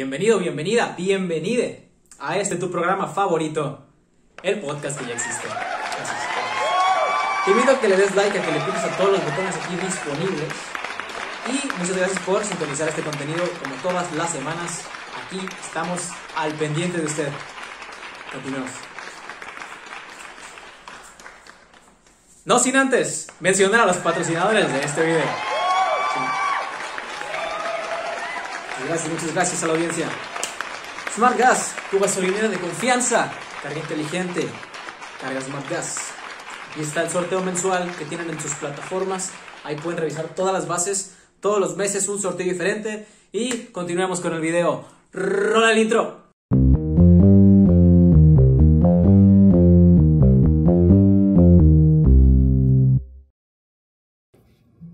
Bienvenido, bienvenida, bienvenide a este tu programa favorito, el podcast que ya existe. Te invito a que le des like, a que le piques a todos los botones aquí disponibles. Y muchas gracias por sintonizar este contenido como todas las semanas. Aquí estamos al pendiente de usted. Continuamos. No sin antes mencionar a los patrocinadores de este video. gracias, muchas gracias a la audiencia. Smart Gas, tu gasolinera de confianza, carga inteligente, carga Smart Gas. Y está el sorteo mensual que tienen en sus plataformas. Ahí pueden revisar todas las bases, todos los meses un sorteo diferente. Y continuamos con el video. Rola el intro.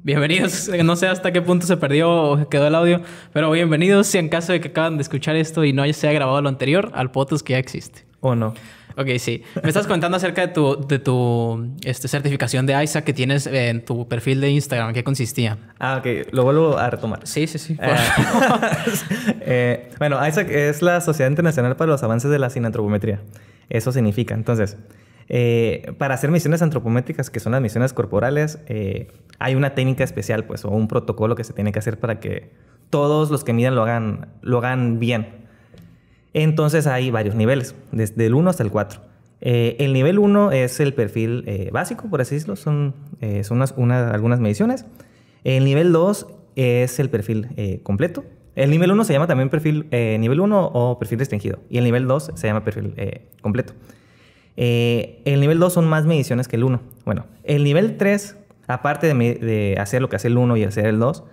Bienvenidos, no sé hasta qué punto se perdió o quedó el audio, pero bienvenidos si en caso de que acaban de escuchar esto y no se haya grabado lo anterior, al potus que ya existe. ¿O no? Ok, sí. Me estás contando acerca de tu, de tu este, certificación de ISA que tienes eh, en tu perfil de Instagram. ¿Qué consistía? Ah, ok. Lo vuelvo a retomar. Sí, sí, sí. Eh, eh, bueno, ISAC es la Sociedad Internacional para los Avances de la Sinantropometría. Eso significa. Entonces, eh, para hacer misiones antropométricas, que son las misiones corporales, eh, hay una técnica especial, pues, o un protocolo que se tiene que hacer para que todos los que midan lo hagan, lo hagan bien. Entonces hay varios niveles, desde el 1 hasta el 4. Eh, el nivel 1 es el perfil básico, por así decirlo, son, algunas mediciones. El nivel 2 es el perfil completo. El nivel 1 se llama también perfil nivel 1 o perfil restringido. Y el nivel 2 se llama perfil completo. Eh, el nivel 2 son más mediciones que el 1. Bueno, el nivel 3, aparte de, hacer lo que hace el 1 y hacer el 2,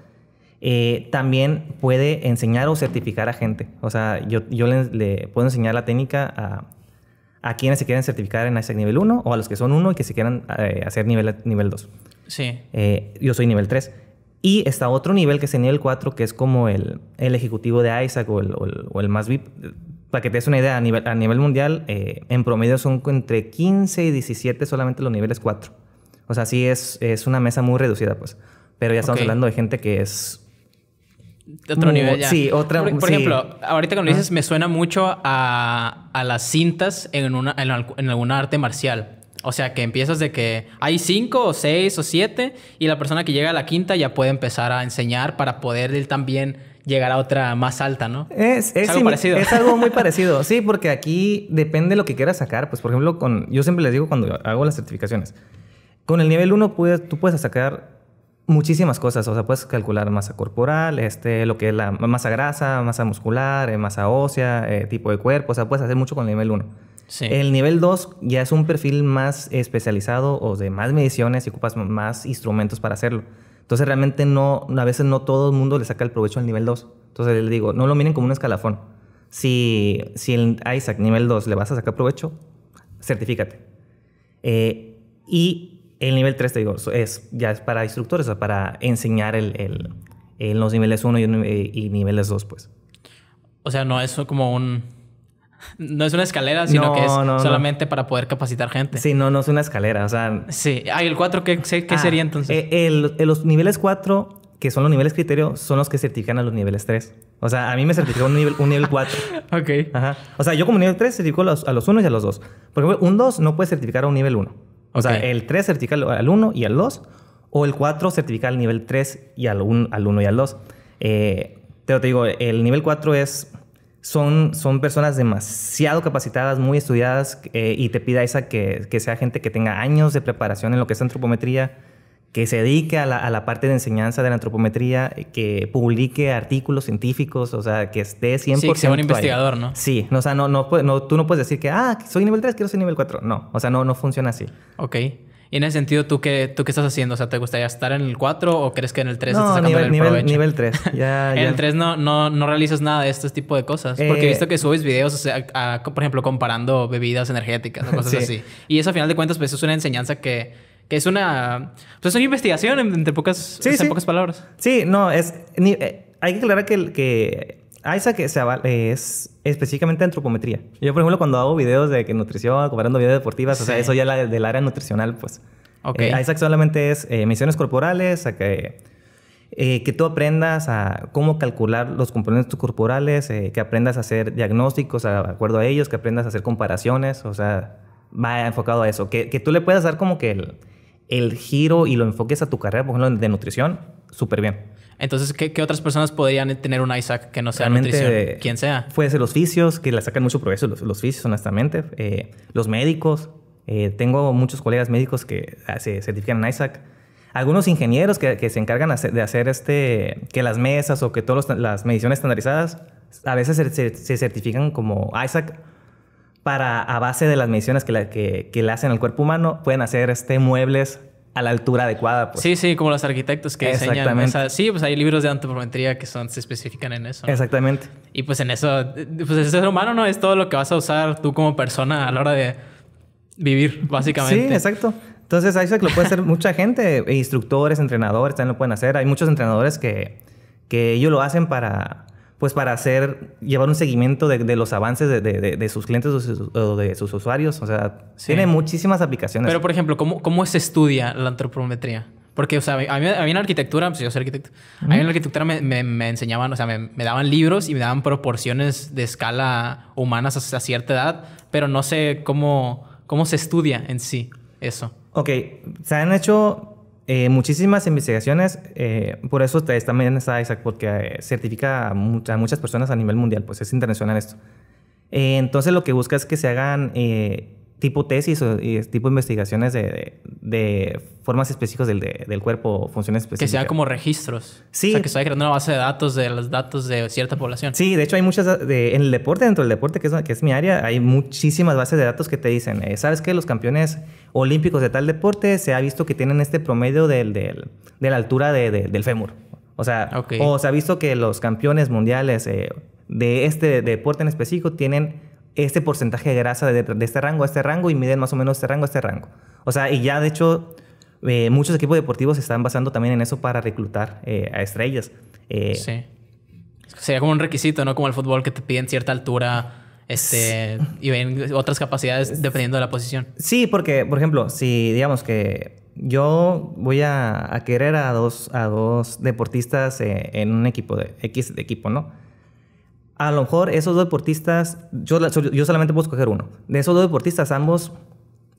eh, también puede enseñar o certificar a gente. O sea, yo, yo le, puedo enseñar la técnica a, quienes se quieren certificar en ese nivel 1 o a los que son 1 y que se quieran eh, hacer nivel, nivel 2. Sí. yo soy nivel 3. Y está otro nivel que es el nivel 4, que es como el, ejecutivo de Isaac o el, o o el más VIP para que te des una idea, a nivel, a nivel mundial, eh, en promedio son entre 15 y 17 solamente los niveles 4. O sea, sí es, es una mesa muy reducida, pues. Pero ya estamos hablando de gente que es de otro nivel ya. Sí, otra. Por, ejemplo, ahorita cuando dices, me suena mucho a, a las cintas en, una, en, en, alguna arte marcial. O sea, que empiezas de que hay cinco o seis o siete y la persona que llega a la quinta ya puede empezar a enseñar para poder ir también llegar a otra más alta, ¿no? Es, es, algo Es algo muy parecido, sí, porque aquí depende lo que quieras sacar. Pues, por ejemplo, con, yo siempre les digo cuando hago las certificaciones, con el nivel 1 puedes, tú puedes sacar muchísimas cosas, o sea, puedes calcular masa corporal, este, lo que es la masa grasa, masa muscular, eh, masa ósea, eh, tipo de cuerpo, o sea, puedes hacer mucho con el nivel 1. Sí. El nivel 2 ya es un perfil más especializado o de más mediciones y ocupas más instrumentos para hacerlo. Entonces realmente no, a veces no todo el mundo le saca el provecho al nivel 2. Entonces le digo, no lo miren como un escalafón. Si, si el Isaac nivel 2 le vas a sacar provecho, certifícate. Eh, y el nivel 3, te digo, es, ya es para instructores, o para enseñar el, los niveles 1 y, niveles 2, pues. O sea, no es como un no es una escalera, sino que es solamente para poder capacitar gente. Sí, no, no es una escalera, o sea... Sí. Ah, ¿y el 4 qué, sería entonces? Eh, eh, los niveles 4, que son los niveles criterio, son los que certifican a los niveles 3. O sea, a mí me certificó un nivel, un nivel 4. ok. Ajá. O sea, yo como nivel 3 certifico a los, a los 1 y a los 2. Porque un 2 no puede certificar a un nivel 1. O sea, el 3 certifica al 1 y al 2. O el 4 certifica al nivel 3 y al 1, al y al 2. te, eh, te digo, el nivel 4 es son, personas demasiado capacitadas, muy estudiadas, eh, y te pida esa que, sea gente que tenga años de preparación en lo que es antropometría, que se dedique a la, parte de enseñanza de la antropometría, que publique artículos científicos, o sea, que esté 100% Sí, que sea un investigador, ¿no? Sí, o sea, no, no, tú no puedes decir que, ah, soy nivel 3, quiero ser nivel 4. No, o sea, no, no funciona así. Ok. Y en ese sentido, ¿tú qué, ¿tú qué estás haciendo? O sea, ¿te gustaría estar en el 4 o crees que en el 3 estás sacando nivel, el provecho? nivel 3. en el 3 no, no, no realizas nada de este tipo de cosas. porque he eh, visto que subes videos, por ejemplo, comparando bebidas energéticas o cosas así. Y eso, a final de cuentas, pues es una enseñanza que, es una... Pues es una investigación, entre pocas, pocas palabras. Sí, no, es... Ni, eh, hay que aclarar que, que Isaac ah, se es específicamente antropometría. Yo, por ejemplo, cuando hago videos de que nutrición, comparando videos deportivas, o sea, eso ya la, del área nutricional, pues. Okay. Eh, Isaac solamente es eh, misiones corporales, a que, eh, que tú aprendas a cómo calcular los componentes corporales, eh, que aprendas a hacer diagnósticos de acuerdo a ellos, que aprendas a hacer comparaciones, o sea, va enfocado a eso. Que, que tú le puedas dar como que el, el giro y lo enfoques a tu carrera, por ejemplo, de nutrición, súper bien. Entonces, ¿qué, otras personas podrían tener un Isaac que no sea Realmente, nutrición? Quien sea. Puede ser los fisios, que la sacan mucho provecho los, los fisios, honestamente. Eh, los médicos. Eh, tengo muchos colegas médicos que ah, se certifican en Isaac. Algunos ingenieros que, se encargan de hacer este, que las mesas o que todas las mediciones estandarizadas a veces se, certifican como ISAC para, a base de las mediciones que, le hacen al cuerpo humano, pueden hacer este, muebles a la altura adecuada. Pues. Sí, sí, como los arquitectos que diseñan. sí, pues hay libros de antropometría que son, se especifican en eso. Exactamente. Y pues en eso, pues el ser humano no es todo lo que vas a usar tú como persona a la hora de vivir, básicamente. Sí, exacto. Entonces, eso lo puede hacer mucha gente, instructores, entrenadores, también lo pueden hacer. Hay muchos entrenadores que, que ellos lo hacen para pues para hacer, llevar un seguimiento de, los avances de, sus clientes o, de sus usuarios. O sea, tiene muchísimas aplicaciones. Pero, por ejemplo, ¿cómo, se estudia la antropometría? Porque, o sea, a mí, a mí en arquitectura, pues yo soy arquitecto, a mí en arquitectura me, enseñaban, o sea, me, daban libros y me daban proporciones de escala humanas a cierta edad, pero no sé cómo, cómo se estudia en sí eso. Ok, se han hecho eh, muchísimas investigaciones, eh, por eso también está Isaac, porque eh, certifica a, muchas personas a nivel mundial, pues es internacional esto. entonces lo que busca es que se hagan tipo tesis o, y tipo investigaciones de, formas específicas del, del cuerpo, funciones específicas. Que sea como registros. Sí. O sea, que se creando una base de datos de los datos de cierta población. Sí, de hecho hay muchas, en el deporte, dentro del deporte, que es, que es mi área, hay muchísimas bases de datos que te dicen, eh, ¿sabes qué? Los campeones olímpicos de tal deporte se ha visto que tienen este promedio del, de la altura del fémur. O sea, o se ha visto que los campeones mundiales eh, de este deporte en específico tienen este porcentaje de grasa de, este rango a este rango y miden más o menos este rango a este rango. O sea, y ya de hecho eh, muchos equipos deportivos se están basando también en eso para reclutar eh, a estrellas. Eh, sí. Sería como un requisito, ¿no? Como el fútbol que te piden cierta altura este, y ven otras capacidades dependiendo de la posición. Sí, porque, por ejemplo, si digamos que yo voy a, querer a dos, a dos deportistas en un equipo de X de equipo, ¿no? a lo mejor esos dos deportistas, yo, yo solamente puedo escoger uno. De esos dos deportistas, ambos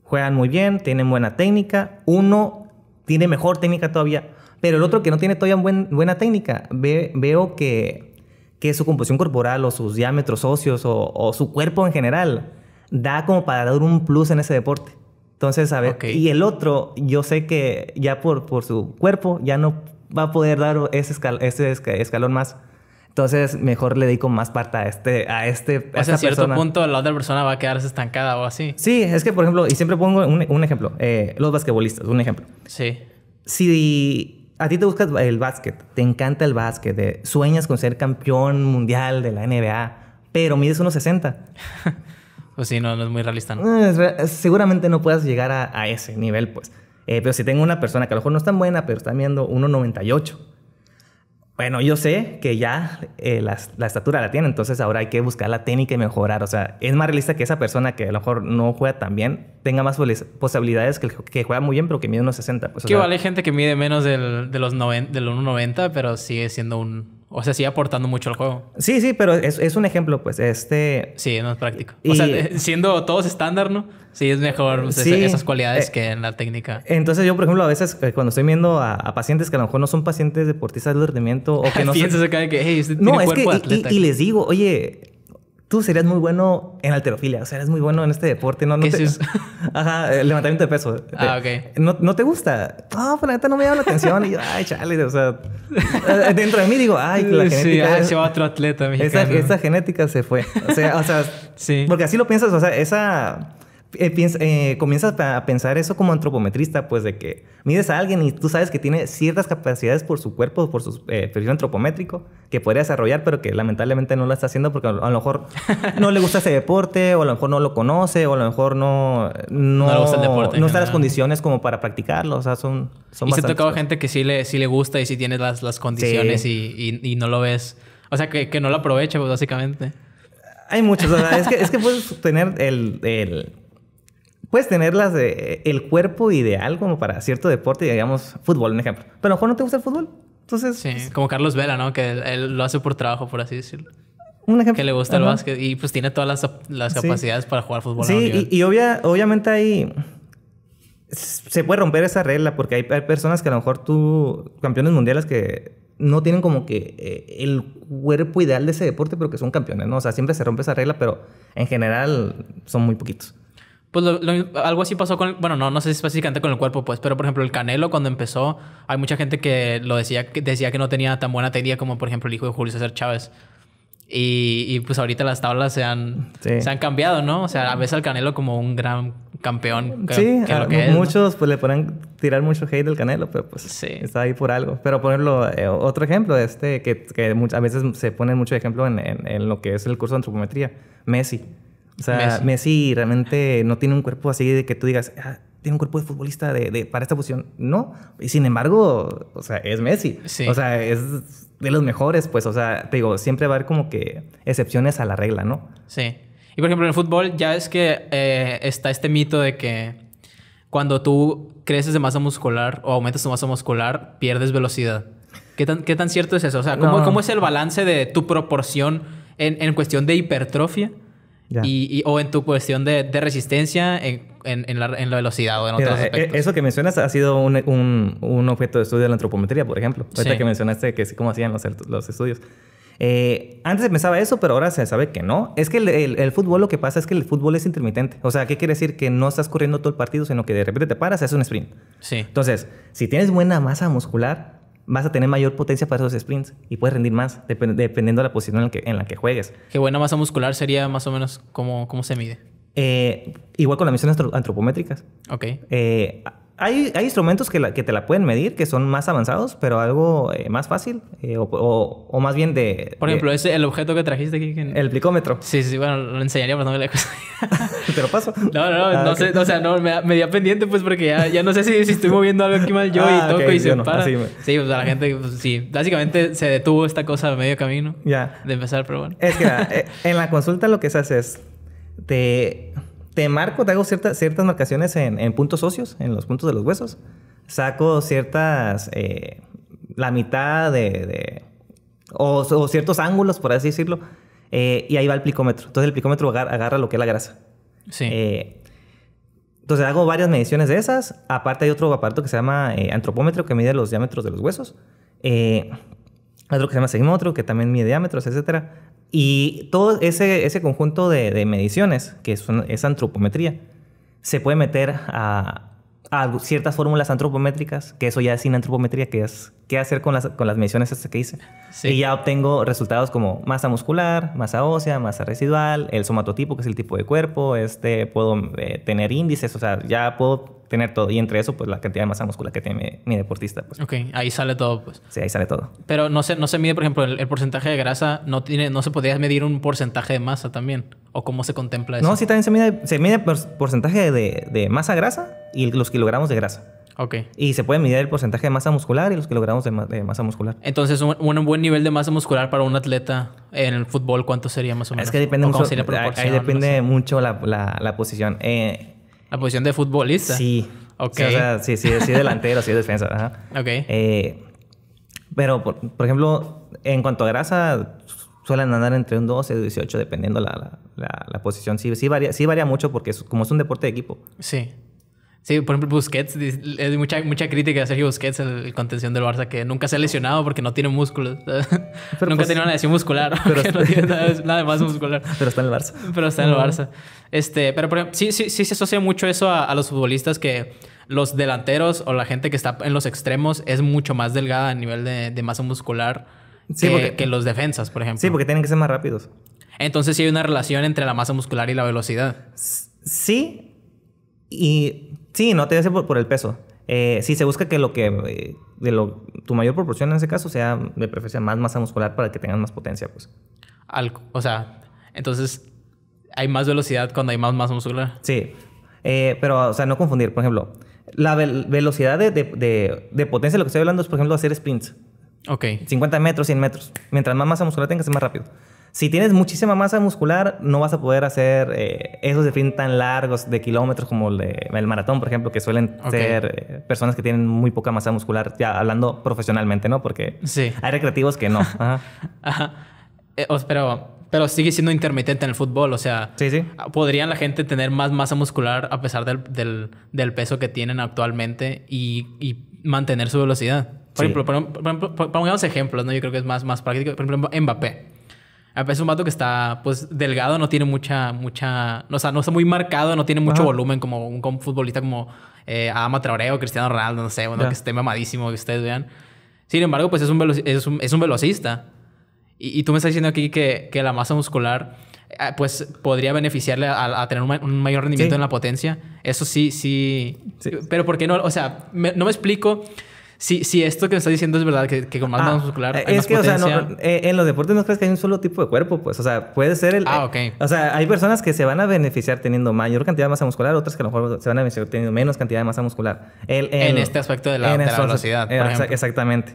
juegan muy bien, tienen buena técnica. Uno tiene mejor técnica todavía, pero el otro que no tiene todavía buen, buena técnica, veo que, que, su composición corporal o sus diámetros óseos o, su cuerpo en general da como para dar un plus en ese deporte. Entonces, a ver, y el otro, yo sé que ya por, por su cuerpo ya no va a poder dar ese, ese escalón más. Entonces, mejor le dedico más parte a este, a este. A o sea, a cierto punto la otra persona va a quedarse estancada o así. Sí, es que, por ejemplo, y siempre pongo un, ejemplo, eh, los basquetbolistas, un ejemplo. Sí. Si a ti te buscas el básquet, te encanta el básquet, eh, sueñas con ser campeón mundial de la NBA, pero mides 1.60. pues sí, no, no es muy realista. seguramente no puedas llegar a, ese nivel, pues. Eh, pero si tengo una persona que a lo mejor no es tan buena, pero está midiendo 1.98 bueno, yo sé que ya eh, la, estatura la tiene, entonces ahora hay que buscar la técnica y mejorar. O sea, es más realista que esa persona que a lo mejor no juega tan bien tenga más posibilidades que, que juega muy bien, pero que mide unos 60. Pues, que vale gente que mide menos del, de los 90, del pero sigue siendo un, o sea, sí aportando mucho al juego. Sí, sí, pero es, un ejemplo, pues, este... Sí, no es práctico. O sea, siendo todos estándar, ¿no? Sí, es mejor pues, esas cualidades eh, que en la técnica. Entonces yo, por ejemplo, a veces eh, cuando estoy viendo a, pacientes que a lo mejor no son pacientes deportistas de rendimiento o que no... Piensas acá de que, hey, usted tiene cuerpo de y, les digo, oye, tú serías muy bueno en alterofilia, o sea, eres muy bueno en este deporte, no, no ¿Qué Ajá, levantamiento de peso. Ah, ok. No, no te gusta. No, pero pues, la neta no me llama la atención. Y yo, ay, chale, o sea, eh, dentro de mí digo, ay, la genética. Ah, sí, se va otro atleta mexicano. Esa, esa, genética se fue. O sea, o sea, sí. Porque así lo piensas, o sea, esa eh, eh, comienzas a pensar eso como antropometrista, pues de que mides a alguien y tú sabes que tiene ciertas capacidades por su cuerpo, por su eh, perfil antropométrico, que podría desarrollar, pero que lamentablemente no lo está haciendo porque a lo mejor no le gusta ese deporte, o a lo mejor no lo conoce, o a lo mejor no, no, gusta está las condiciones como para practicarlo, o sea, son... son y se ha gente que sí le, sí le gusta y sí tiene las, condiciones y, no lo ves. O sea, que, no lo aprovecha, pues, básicamente. Hay muchos, es que, es que puedes tener el puedes tener eh, el cuerpo ideal como para cierto deporte, digamos fútbol, un ejemplo. Pero a lo mejor no te gusta el fútbol. Entonces. como Carlos Vela, ¿no? Que él, lo hace por trabajo, por así decirlo. Un ejemplo. Que le gusta el básquet y pues tiene todas las, capacidades para jugar fútbol. Sí, y, obvia, obviamente ahí se puede romper esa regla porque hay, personas que a lo mejor tú, campeones mundiales que no tienen como que eh, el cuerpo ideal de ese deporte, pero que son campeones, ¿no? O sea, siempre se rompe esa regla, pero en general son muy poquitos. Pues algo así pasó con, bueno, no, no sé si específicamente con el cuerpo, pues, pero por ejemplo el Canelo cuando empezó, hay mucha gente que lo decía, que decía que no tenía tan buena técnica como por ejemplo el hijo de Julio César Chávez. Y, y pues ahorita las tablas se han, se han cambiado, ¿no? O sea, a veces al Canelo como un gran campeón. Que, sí, que que a, muchos pues le ponen tirar mucho hate del Canelo, pero pues sí. está ahí por algo. Pero ponerlo, eh, otro ejemplo, este, que, que a veces se pone mucho ejemplo en, en, en lo que es el curso de antropometría, Messi. O sea, Messi. realmente no tiene un cuerpo así de que tú digas, ah, tiene un cuerpo de futbolista de, para esta posición. No. Y sin embargo, o sea, es Messi. O sea, es de los mejores, pues. O sea, te digo, siempre va a haber como que excepciones a la regla, ¿no? Sí. Y por ejemplo, en el fútbol ya es que eh, está este mito de que cuando tú creces de masa muscular o aumentas tu masa muscular, pierdes velocidad. ¿Qué tan, qué tan cierto es eso? O sea, ¿cómo, ¿cómo es el balance de tu proporción en, en cuestión de hipertrofia? Y, o en tu cuestión de, resistencia en, la, velocidad o en otros eh, aspectos. Eso que mencionas ha sido un, objeto de estudio de la antropometría, por ejemplo. Ahorita que mencionaste que es cómo hacían los, estudios. Eh, antes se pensaba eso, pero ahora se sabe que no. Es que el, el, fútbol lo que pasa es que el fútbol es intermitente. O sea, ¿qué quiere decir? Que no estás corriendo todo el partido, sino que de repente te paras, haces un sprint. Sí. Entonces, si tienes buena masa muscular, vas a tener mayor potencia para esos sprints y puedes rendir más dependiendo de la posición en la, que, en la que juegues. Qué buena masa muscular sería más o menos cómo, cómo se mide. Eh, igual con las misiones antropométricas. Ok. Eh, hay, instrumentos que, te la pueden medir, que son más avanzados, pero algo eh, más fácil, eh, o, más bien de... Por ejemplo, ese, el objeto que trajiste aquí. El plicómetro. Sí, sí, bueno, lo enseñaría, pero no me he puesto. te lo paso. No, no, no, ah, no o sea, no, me, me di pendiente pues porque ya, no sé si, estoy moviendo algo aquí mal yo y ah, toco y se no, para. Sí, pues a la gente, pues, sí, básicamente se detuvo esta cosa a medio camino. Ya. De empezar, pero bueno. Es que eh, en la consulta lo que se hace es, te te marco, te hago ciertas marcaciones en, puntos socios en los puntos de los huesos. Saco ciertas, eh, la mitad de, o, ciertos ángulos, por así decirlo, eh, y ahí va el plicómetro. Entonces el plicómetro agarra, lo que es la grasa. Sí. Eh, entonces hago varias mediciones de esas. Aparte hay otro aparato que se llama antropómetro que mide los diámetros de los huesos. otro que se llama segmómetro que también mide diámetros, etcétera. Y todo ese, ese conjunto de, de mediciones, que es, antropometría, se puede meter a, ciertas fórmulas antropométricas, que eso ya es sin antropometría, que es qué hacer con las, con las mediciones estas que hice. Y ya obtengo resultados como masa muscular, masa ósea, masa residual, el somatotipo, que es el tipo de cuerpo, este, puedo eh, tener índices, o sea, ya puedo tener todo. Y entre eso, pues la cantidad de masa muscular que tiene mi, deportista. Pues. Ok, ahí sale todo, pues. Sí, ahí sale todo. Pero no se, no se mide, por ejemplo, el, porcentaje de grasa, no, tiene, no se podría medir un porcentaje de masa también. ¿O cómo se contempla eso? No, sí, también se mide, se mide porcentaje de, de masa grasa y los kilogramos de grasa. Ok. Y se puede medir el porcentaje de masa muscular y los kilogramos de, masa muscular. Entonces, un, un, buen nivel de masa muscular para un atleta en el fútbol, ¿cuánto sería más o menos? Es que depende mucho. Ahí depende mucho la, la, posición. Eh, la posición de futbolista. Sí. Ok. Sí, sí, sí, delantero, sí defensa. Ok. Eh, pero, por, ejemplo, en cuanto a grasa, suelen andar entre un 12 y 18, dependiendo la, la, posición. Sí, sí, varía, sí varía mucho porque como es un deporte de equipo. Sí. Sí, por ejemplo, Busquets, es mucha, mucha crítica de Sergio Busquets, el, contención del Barça, que nunca se ha lesionado porque no tiene músculos. nunca pues tiene una lesión muscular, pero no tiene nada, de más muscular. Pero está en el Barça. Pero está en el Barça. Este, pero sí, sí, sí se asocia mucho eso a, los futbolistas que los delanteros o la gente que está en los extremos es mucho más delgada a nivel de, masa muscular que, que los defensas, por ejemplo. Sí, porque tienen que ser más rápidos. Entonces sí hay una relación entre la masa muscular y la velocidad. Sí, y Sí, no te hace por, el peso. Eh, sí, se busca que lo que eh, de lo, tu mayor proporción en ese caso sea de preferencia más masa muscular para que tengas más potencia, pues. o sea, entonces hay más velocidad cuando hay más masa muscular. Sí, eh, pero, o sea, no confundir, por ejemplo, la velocidad de, de, de, potencia, lo que estoy hablando es, por ejemplo, hacer sprints. Ok. 50 metros, 100 metros. Mientras más masa muscular tengas, es más rápido. Si tienes muchísima masa muscular, no vas a poder hacer eh, esos esos fin tan largos de kilómetros como el, maratón, por ejemplo, que suelen ser eh, personas que tienen muy poca masa muscular, ya hablando profesionalmente, ¿no? Porque hay recreativos que no. Ajá. Eh, pero, pero sigue siendo intermitente en el fútbol, o sea, ¿podrían la gente tener más masa muscular a pesar del, peso que tienen actualmente y, mantener su velocidad? Por ejemplo, pongamos ejemplos, ¿no? Yo creo que es más, más práctico. Por ejemplo, Mbappé. Ah, pues, es un vato que está, pues, delgado, no tiene mucha, mucha... O sea, no está muy marcado, no tiene mucho volumen como un, futbolista como eh, Ama o Cristiano Ronaldo, no sé, bueno que esté mamadísimo, que ustedes vean. Sin embargo, pues es un, es un, es un velocista. Y, tú me estás diciendo aquí que, que la masa muscular, ah, pues, podría beneficiarle a, tener un, mayor rendimiento en la potencia. Eso sí, sí, Pero ¿por qué no? O sea, no me explico si esto que me estás diciendo es verdad, que, con más ah, masa muscular hay es que, O sea, eh, en los deportes no crees que hay un solo tipo de cuerpo, pues. O sea, puede ser el. Ah, ok. o sea, hay personas que se van a beneficiar teniendo mayor cantidad de masa muscular, otras que a lo mejor se van a beneficiar teniendo menos cantidad de masa muscular. en este aspecto de la, este velocidad. Por eh, exactamente.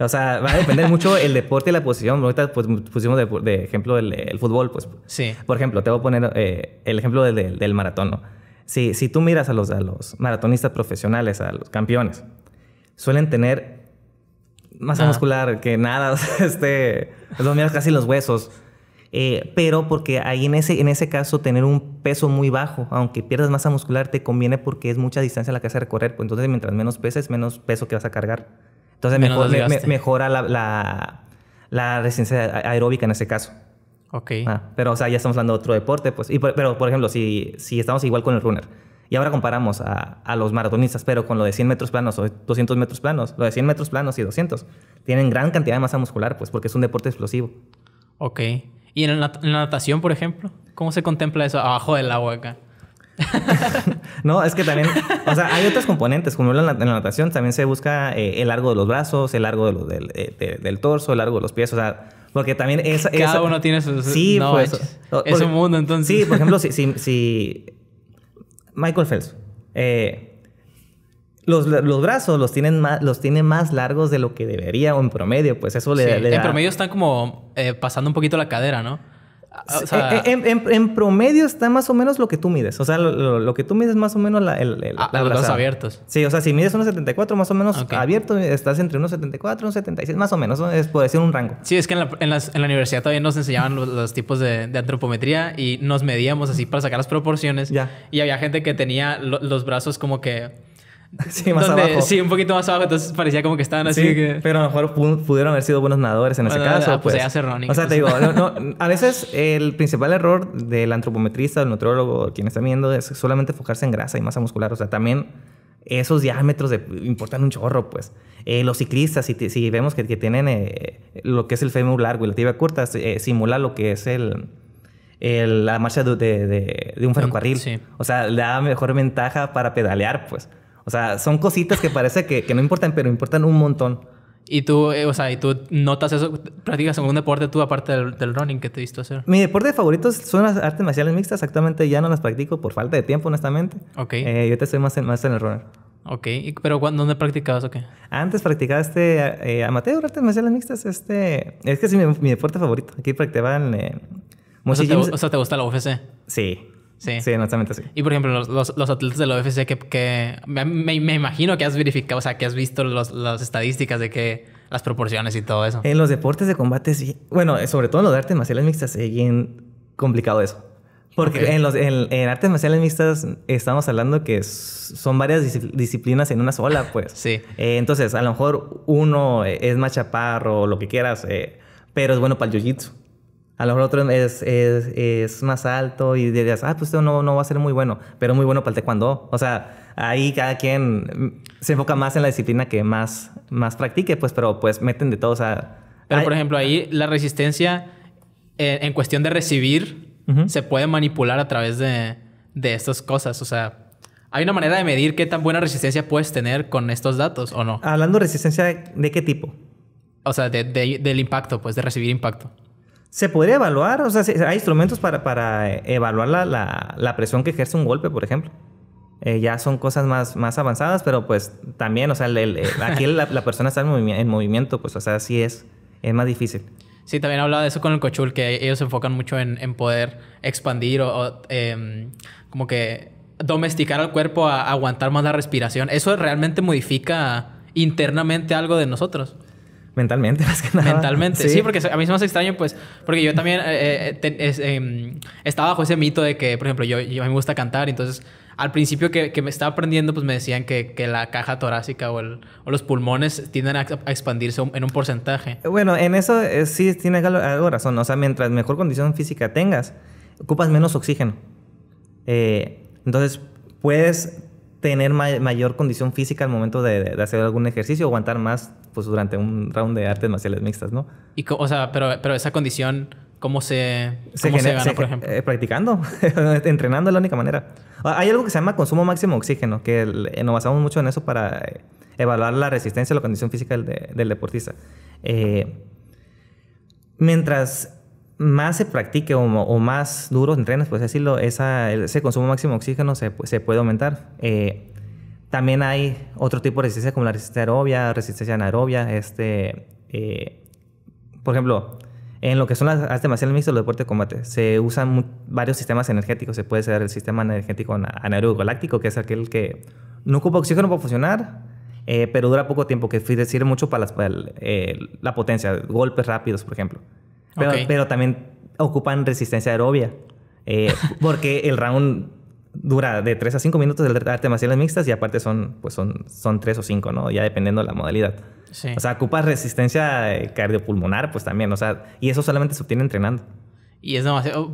O sea, va a depender mucho el deporte y la posición. Ahorita pues, pusimos de, ejemplo el, fútbol, pues. Sí. Por ejemplo, te voy a poner eh, el ejemplo del, del, maratón, ¿no? Si, si tú miras a los, a los maratonistas profesionales, a los campeones, suelen tener masa muscular que nada, este, los casi los huesos. Eh, pero porque ahí en ese, en ese caso tener un peso muy bajo, aunque pierdas masa muscular, te conviene porque es mucha distancia la que vas a recorrer. Pues entonces, mientras menos peses, menos peso que vas a cargar. Entonces, mejora la, la, resistencia aeróbica en ese caso. Ok. Ah, pero, o sea, ya estamos hablando de otro deporte, pues. pero, por ejemplo, si, si estamos igual con el runner y ahora comparamos a, los maratonistas, pero con lo de 100 metros planos o 200 metros planos. Lo de 100 metros planos y 200 tienen gran cantidad de masa muscular, pues porque es un deporte explosivo. Ok. ¿Y en la, natación, por ejemplo? ¿Cómo se contempla eso abajo del agua acá? no, es que también, o sea, hay otros componentes, como en la, natación también se busca eh, el largo de los brazos, el largo eh, del, torso, el largo de los pies, o sea, porque también Cada uno tiene sus... Sí, pues, es, un mundo entonces. Sí, por ejemplo, si Michael Phelps. Eh, los, brazos los tienen más, los tiene más largos de lo que debería o en promedio, pues eso le, En promedio están como eh, pasando un poquito la cadera, ¿no? Eh, en, promedio está más o menos lo que tú mides. O sea, lo, que tú mides es más o menos la, ah, los brazos abiertos. Sí, o sea, si mides unos 74, más o menos abiertos, abierto, estás entre 1.74 y 1.76, más o menos. Es, por decir un rango. Sí, es que en la, universidad todavía nos enseñaban los, tipos de, antropometría y nos medíamos así para sacar las proporciones. Y había gente que tenía los brazos como que Sí, más abajo. Sí, un poquito más abajo, entonces parecía como que estaban así. que... Pero a lo mejor pudieron haber sido buenos nadadores en ese caso. Ah, pues, pues. O sea, te digo, pues. a veces el principal error del antropometrista, del nutriólogo quien está viendo, es solamente enfocarse en grasa y masa muscular. O sea, también esos diámetros importan un chorro, pues. Eh, los ciclistas, si, si vemos que, que tienen eh, lo que es el fémur largo y la tibia corta, eh, simula lo que es el, la marcha de, un ferrocarril. O sea, da mejor ventaja para pedalear, pues. O sea, son cositas que parece que, que no importan, pero importan un montón. Y tú, eh, o sea, y tú notas eso, practicas algún deporte tú aparte del, running que te diste hacer. Mi deporte favorito son las artes marciales mixtas. Actualmente ya no las practico por falta de tiempo, honestamente. Ok. Eh, yo te estoy más en, más en el runner. Ok, pero ¿dónde practicabas o qué? Antes practicaba este eh, amateur, artes marciales mixtas. Este, es que es mi, deporte favorito. Aquí practicaban... Eh, o sea, te gusta la UFC? Sí. Sí. exactamente sí. Y por ejemplo, los, los, atletas de la UFC que, que me, me, imagino que has verificado, o sea, que has visto los, las estadísticas de que las proporciones y todo eso. En los deportes de combate, sí. Bueno, eh, sobre todo en los de artes marciales mixtas, es bien complicado eso. Porque en, los, en, artes marciales mixtas estamos hablando que son varias disciplinas en una sola, pues. sí. Eh, entonces, a lo mejor uno eh, es más chaparro o lo que quieras, pero es bueno para el jiu-jitsu. A lo mejor otro es, es, es más alto y dirías, ah, pues esto no, no va a ser muy bueno, pero muy bueno para el taekwondo. O sea, ahí cada quien mm, se enfoca más en la disciplina que más, más practique, pues, pero pues meten de todo. O sea, pero por ejemplo, ahí la resistencia eh, en cuestión de recibir se puede manipular a través de, de estas cosas. O sea, ¿Hay una manera de medir qué tan buena resistencia puedes tener con estos datos o no? Hablando de resistencia, ¿de qué tipo? O sea, de, del impacto, pues, de recibir impacto. ¿Se podría evaluar? O sea, ¿hay instrumentos para, para eh, evaluar la, la, la, presión que ejerce un golpe, por ejemplo? Eh, ya son cosas más, más avanzadas, pero pues también, o sea, eh, aquí la, persona está en, movimiento, pues, o sea, sí es, es más difícil. Sí, también hablado de eso con el cochul, que ellos se enfocan mucho en, en poder expandir o, em, como que domesticar al cuerpo a aguantar más la respiración. Eso realmente modifica internamente algo de nosotros. Mentalmente, más que nada. Mentalmente, sí. porque a mí es me extraño, pues, porque yo también eh, eh, eh, em, estaba bajo ese mito de que, por ejemplo, yo, me gusta cantar, entonces al principio que, me estaba aprendiendo, pues me decían que, la caja torácica o, los pulmones tienden a, expandirse en un porcentaje. Bueno, en eso sí tiene algo, razón, o sea, mientras mejor condición física tengas, ocupas menos oxígeno. entonces, puedes tener mayor condición física al momento de, de hacer algún ejercicio, aguantar más pues durante un round de artes marciales mixtas, ¿no? Y, o sea, pero, pero esa condición, ¿cómo se, por ejemplo? Eh, practicando, entrenando es la única manera. Ah, hay algo que se llama consumo máximo de oxígeno, que eh, nos basamos mucho en eso para eh, evaluar la resistencia a la condición física del, deportista. mientras más se practique o, más duros entrenes, pues decirlo, esa, ese consumo máximo de oxígeno se, puede aumentar. También hay otro tipo de resistencia como la resistencia aerobia, resistencia anaerobia. Este, eh, por ejemplo, en lo que son las artes marciales mixtas, los deportes de combate, se usan varios sistemas energéticos. Se puede ser el sistema energético anaeróbico galáctico, que es aquel que no ocupa oxígeno para funcionar, eh, pero dura poco tiempo, que sirve mucho para, eh, la potencia, golpes rápidos, por ejemplo. Pero, también ocupan resistencia aerobia, porque el round dura de 3 a 5 minutos el arte marciales mixtas y aparte son, pues son, son 3 o 5, ¿no? Ya dependiendo de la modalidad. O sea, ocupas resistencia eh, cardiopulmonar, pues también, o sea, y eso solamente se obtiene entrenando. Y es demasiado... Oh,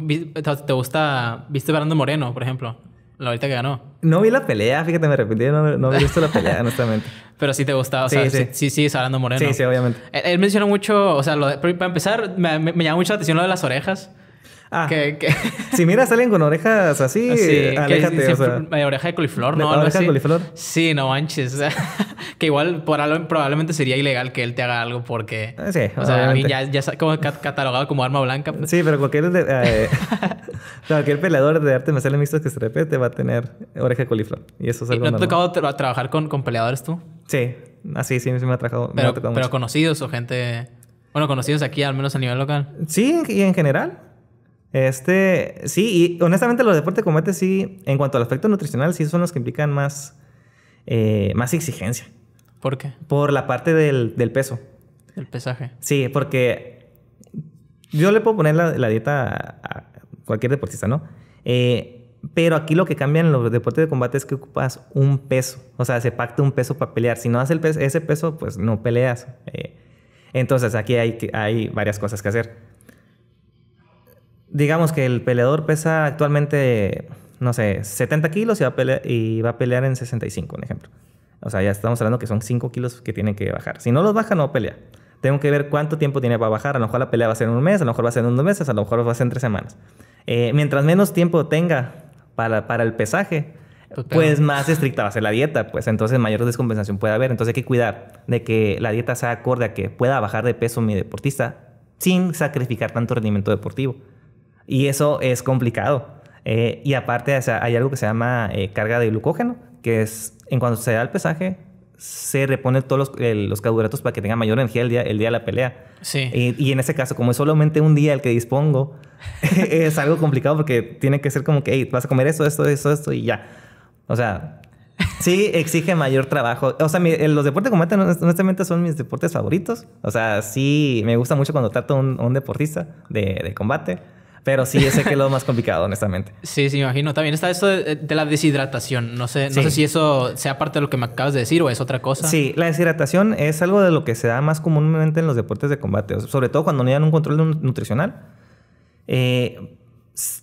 ¿Te gusta... ¿Viste Fernando Moreno, por ejemplo? La ahorita que ganó. No vi la pelea, fíjate, me arrepentí, no, no he visto la pelea, honestamente. Pero sí te gustaba, o sí, sea, sí, sí, sí, sí Moreno. Sí, sí, obviamente. Eh, él, mencionó mucho, o sea, para empezar, me, me, me llama mucho la atención lo de las orejas. Ah. que, si mira salen con orejas así, ah, sí, aléjate. oreja de coliflor, ¿no? ¿Oreja de coliflor? Sí, no manches. que igual por algo, probablemente sería ilegal que él te haga algo porque... Ah, o sea, ya, ya catalogado como arma blanca. Pues. Sí, pero cualquier, peleador de arte me sale mixto que se repete va a tener oreja de coliflor. Y eso ¿No te ha tocado trabajar con, peleadores tú? Sí, así sí, me ha, trabajado, pero, Pero conocidos o gente... Bueno, conocidos aquí, al menos a nivel local. Sí, y en general. Este, sí, y honestamente los deportes de combate sí, en cuanto al aspecto nutricional, sí son los que implican más, eh, más exigencia. ¿Por qué? Por la parte del, peso. El pesaje. Sí, porque yo le puedo poner la, dieta a, cualquier deportista, ¿no? Eh, pero aquí lo que En los deportes de combate es que ocupas un peso. O sea, se pacta un peso para pelear. Si no haces ese peso, pues no peleas. Eh. entonces aquí hay, hay varias cosas que hacer digamos que el peleador pesa actualmente, no sé, 70 kilos y va a pelear, y va a pelear en 65, un ejemplo. O sea, ya estamos hablando que son 5 kilos que tienen que bajar. Si no los baja, no pelea. Tengo que ver cuánto tiempo tiene para bajar. A lo mejor la pelea va a ser en un mes, a lo mejor va a ser en dos meses, a lo mejor va a ser en tres semanas. Eh, mientras menos tiempo tenga para, el pesaje, pues más estricta va a ser la dieta, pues entonces mayor descompensación puede haber. Entonces hay que cuidar de que la dieta sea acorde a que pueda bajar de peso mi deportista sin sacrificar tanto rendimiento deportivo. Y eso es complicado. Eh, y aparte hay algo que se llama eh, carga de glucógeno, que es en cuanto se da el pesaje, se reponen todos los, los, carbohidratos para que tenga mayor energía el día, el día de la pelea. Y, en ese caso, como es solamente un día el que dispongo, es algo complicado porque tiene que ser como que, vas a comer esto, esto, esto, esto y ya. O sea, sí exige mayor trabajo. O sea, los deportes de combate honestamente son mis deportes favoritos. O sea, sí me gusta mucho cuando trato a un, deportista de, de combate. Pero sí, ese que es lo más complicado, honestamente. Sí, sí, me imagino. También está eso de, la deshidratación. No sé, no sé si eso sea parte de lo que me acabas de decir o es otra cosa. Sí, la deshidratación es algo de lo que se da más comúnmente en los deportes de combate, sobre todo cuando no llevan un control nutricional. Eh,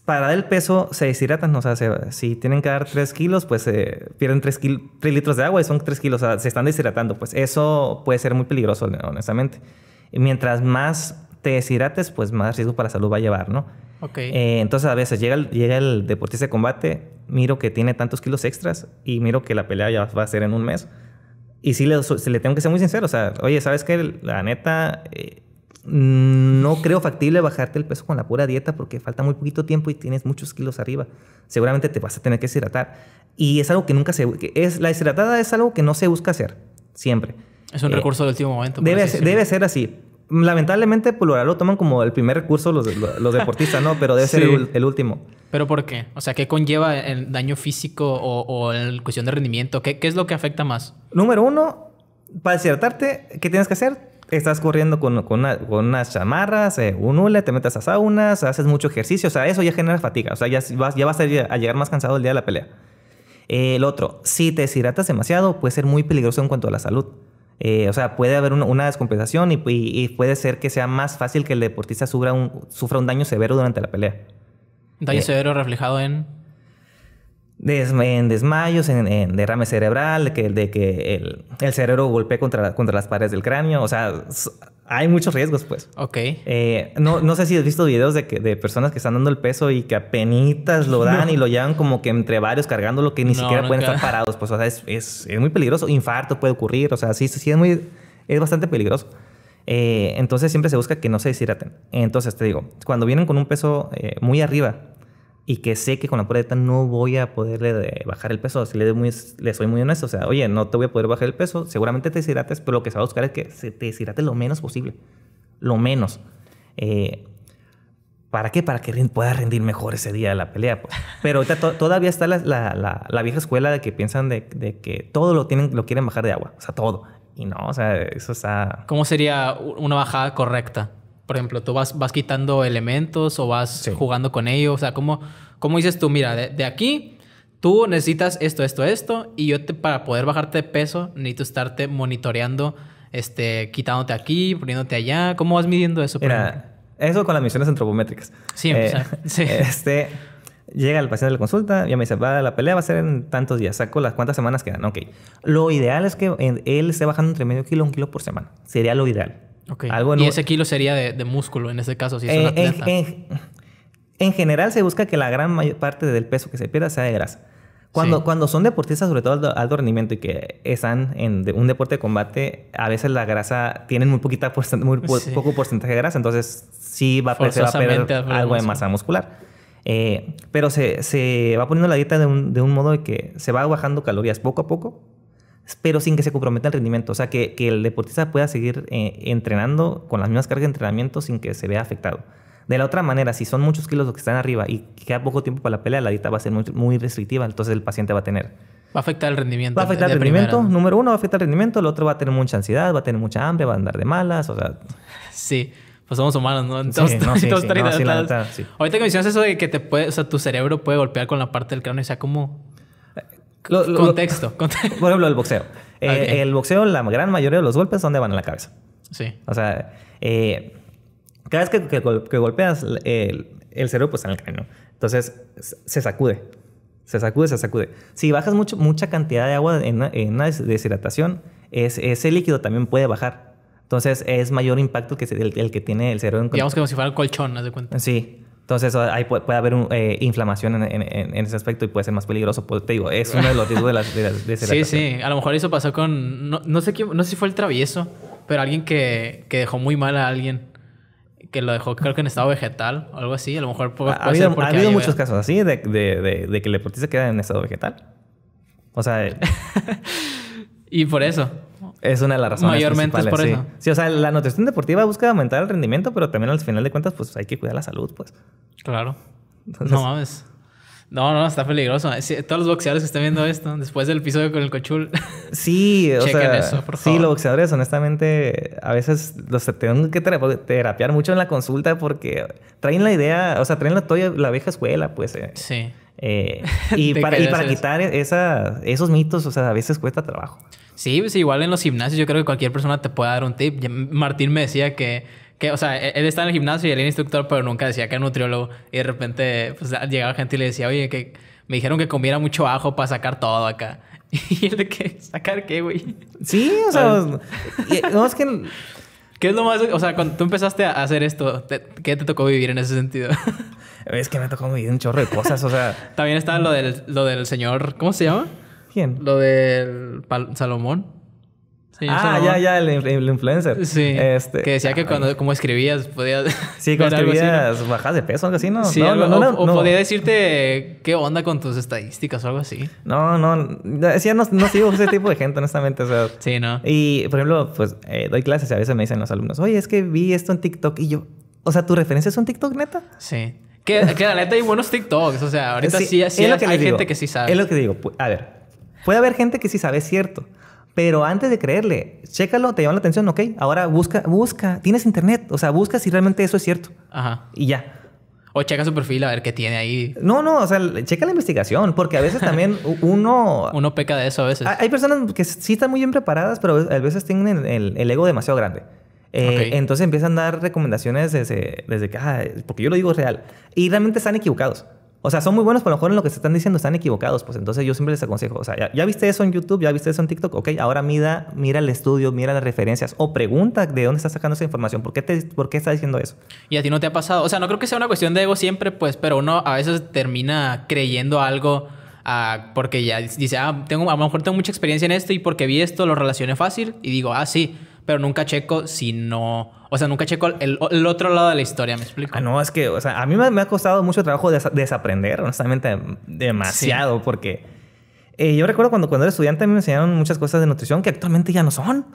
para el peso se deshidratan, o sea, si tienen que dar 3 kilos, pues pierden 3, litros de agua y son 3 kilos, o sea, se están deshidratando, pues eso puede ser muy peligroso, honestamente. Y mientras más te deshidrates, pues más riesgo para la salud va a llevar, ¿no? Eh, entonces a veces llega el, llega el deportista de combate, miro que tiene tantos kilos extras y miro que la pelea ya va a ser en un mes. Y sí le, se tengo que ser muy sincero, o sea, oye, ¿sabes qué? La neta, eh, no creo factible bajarte el peso con la pura dieta porque falta muy poquito tiempo y tienes muchos kilos arriba. Seguramente te vas a tener que deshidratar. Y es algo que nunca se... es, la deshidratada es algo que no se busca hacer, siempre. Es un eh, recurso del último momento. Debe, debe ser así, Lamentablemente, por pues, lo toman como el primer recurso los, deportistas, ¿no? Pero debe ser el, último. ¿Pero por qué? O sea, ¿qué conlleva el daño físico o, o cuestión de rendimiento? ¿Qué, es lo que afecta más? Número uno, para deshidratarte, ¿qué tienes que hacer? Estás corriendo con, con, unas chamarras, eh, un hule, te metes a saunas, haces mucho ejercicio. O sea, eso ya genera fatiga. O sea, ya vas, ya vas a, llegar, a llegar más cansado el día de la pelea. El otro, si te deshidratas demasiado, puede ser muy peligroso en cuanto a la salud. Eh, o sea, puede haber una descompensación y, puede ser que sea más fácil que el deportista sufra un, sufra un daño severo durante la pelea. ¿Daño eh. severo reflejado en? en desmayos, en, derrame cerebral, de que, de que el, cerebro golpee contra, contra las paredes del cráneo. O sea, hay muchos riesgos, pues. Ok. Eh, no, no sé si has visto videos de, que, de personas que están dando el peso y que apenas lo dan y lo llevan como que entre varios cargándolo que ni siquiera pueden estar parados. Pues, o sea, es, muy peligroso. Infarto puede ocurrir. O sea, sí, sí es muy... Es bastante peligroso. Eh, entonces, siempre se busca que no se deshidraten. Entonces, te digo, cuando vienen con un peso eh, muy arriba, y que sé que con la pura dieta no voy a poderle bajar el peso. Si le, muy, le soy muy honesto, o sea, oye, no te voy a poder bajar el peso, seguramente te deshidrates, pero lo que se va a buscar es que se te deshidrate lo menos posible. Lo menos. Eh, ¿Para qué? Para que pueda rendir mejor ese día de la pelea. Pues. Pero todavía está la, la, la, la, vieja escuela de que piensan de, de, que todo lo, tienen, lo quieren bajar de agua. O sea, todo. Y no, o sea, eso está... ¿Cómo sería una bajada correcta? por ejemplo, tú vas, vas quitando elementos o vas jugando con ellos. O sea, ¿cómo, cómo dices tú, mira, de, aquí tú necesitas esto, esto, esto, y yo te, para poder bajarte de peso necesito estarte monitoreando, este, quitándote aquí, poniéndote allá? ¿Cómo vas midiendo eso? mira, eso con las misiones antropométricas. Eh, sí, Este, llega el paciente a la consulta, ya me dice, va, la pelea va a ser en tantos días, saco las cuantas semanas quedan, ok. Lo ideal es que él esté bajando entre medio kilo un kilo por semana, sería lo ideal y ese kilo sería de, músculo en ese caso, si eh, En, general se busca que la gran mayor parte del peso que se pierda sea de grasa. Cuando, cuando son deportistas, sobre todo alto, alto rendimiento y que están en un deporte de combate, a veces la grasa tienen muy, poquita muy poco porcentaje de grasa, entonces sí va a, perder algo de masa muscular. Eh, pero se, va poniendo la dieta de un, de un modo de que se va bajando calorías poco a poco pero sin que se comprometa el rendimiento. O sea, que, que el deportista pueda seguir eh, entrenando con las mismas cargas de entrenamiento sin que se vea afectado. De la otra manera, si son muchos kilos los que están arriba y queda poco tiempo para la pelea, la dieta va a ser muy, restrictiva, entonces el paciente va a tener... Va a afectar el rendimiento. Va a afectar el rendimiento, número uno, va a afectar el rendimiento, el otro va a tener mucha ansiedad, va a tener mucha hambre, va a andar de malas, o sea... Sí pues somos humanos, ¿no? Entonces, Ahorita que mencionas eso de que te puede, o sea, tu cerebro puede golpear con la parte del cráneo, y sea, como contexto, Por ejemplo, el boxeo. Eh, el boxeo, la gran mayoría de los golpes, ¿dónde van? a la cabeza. Sí. O sea, eh, cada vez que, golpeas, eh, el, cerebro pues está en el cráneo. Entonces, se sacude. Se sacude, se sacude. Si bajas mucha cantidad de agua en una, deshidratación, es, ese líquido también puede bajar. Entonces, es mayor impacto que el, que tiene el cerebro. Digamos que si fuera colchón, de cuenta. Sí. Entonces ahí puede, haber una eh, inflamación en, ese aspecto y puede ser más peligroso. Pues, te digo, es uno de los riesgos de la, Sí, sí. A lo mejor eso pasó con... No, sé qué no sé si fue el travieso, pero alguien que, que dejó muy mal a alguien. Que lo dejó creo que en estado vegetal o algo así. A lo mejor puede, ha, habido, ser ha habido muchos casos así de, de, de, que el deportista queda en estado vegetal. O sea... y por eso. Es una de las razones. Mayormente es por sí. eso. Sí, o sea, la nutrición deportiva busca aumentar el rendimiento, pero también al final de cuentas, pues hay que cuidar la salud, pues. Claro. no mames. No, no, está peligroso. Todos los boxeadores que estén viendo esto, después del episodio con el cochul. Sí, o sea, Sí, los boxeadores, honestamente, a veces los tienen que terapiar mucho en la consulta porque traen la idea, o sea, traen la, toya, la vieja escuela, pues. Eh. Sí. Eh, y, para, quitar esos mitos, o sea, a veces cuesta trabajo. Sí, pues igual en los gimnasios yo creo que cualquier persona te puede dar un tip. Martín me decía que, que o sea, e-, él está en el gimnasio y él era instructor, pero nunca decía que era nutriólogo. Y de repente pues, llegaba gente y le decía, oye, que me dijeron que comiera mucho ajo para sacar todo acá. ¿Y él de qué? ¿Sacar qué, güey? Sí, o sea, no es que... ¿Qué es lo más... O sea, cuando tú empezaste a hacer esto, ¿qué te tocó vivir en ese sentido? es que me tocó vivir un chorro de cosas, o sea... También está lo del, lo del señor... ¿Cómo se llama? ¿Quién? Lo del Salomón. ah, ya, ya, el, influencer. Sí. Este, que decía que cuando, como escribías, podías. Sí, cuando escribías, bajas de peso, algo así, ¿no? Sí, no, no, o, podía decirte qué onda con tus estadísticas o algo así. No, no. decía no, no sigo ese tipo de gente, honestamente. sí, ¿no? Y, por ejemplo, pues eh, doy clases y a veces me dicen los alumnos, oye, es que vi esto en TikTok y yo. O sea, ¿tu referencia es un TikTok, neta? Sí. Que, la neta hay buenos TikToks. O sea, ahorita sí, sí, hay, gente que sí sabe. Es lo que digo. A ver, Puede haber gente que sí sabe es cierto, pero antes de creerle, chécalo, te llama la atención, ok, ahora busca, busca, tienes internet, o sea, busca si realmente eso es cierto. Ajá. Y ya. O checa su perfil a ver qué tiene ahí. No, no, o sea, checa la investigación, porque a veces también uno... uno peca de eso a veces. Hay personas que sí están muy bien preparadas, pero a veces tienen el, ego demasiado grande. Eh, entonces empiezan a dar recomendaciones desde, desde que, ah, porque yo lo digo real. Y realmente están equivocados. O sea, son muy buenos, pero a lo mejor en lo que se están diciendo están equivocados. Pues entonces yo siempre les aconsejo, o sea, ya, viste eso en YouTube, ya viste eso en TikTok, ok, ahora mira, mira el estudio, mira las referencias o pregunta de dónde está sacando esa información, ¿por qué, te, por qué está diciendo eso? Y a ti no te ha pasado, o sea, no creo que sea una cuestión de ego siempre, pues, pero uno a veces termina creyendo algo. Ah, porque ya dice, ah, tengo, a lo mejor tengo mucha experiencia en esto y porque vi esto lo relacioné fácil y digo, ah, sí, pero nunca checo si no. O sea, nunca checo el, otro lado de la historia, ¿me explico? Ah, no, es que, o sea, a mí me, ha costado mucho trabajo desaprender, honestamente, demasiado, porque eh, yo recuerdo cuando, cuando era estudiante me enseñaron muchas cosas de nutrición que actualmente ya no son.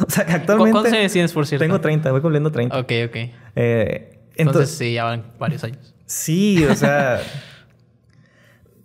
o sea, que actualmente. ¿Cuántos años por cierto? Tengo 30, voy cumpliendo 30. Ok, ok. Eh, entonces sí, ya van varios años. Sí, o sea.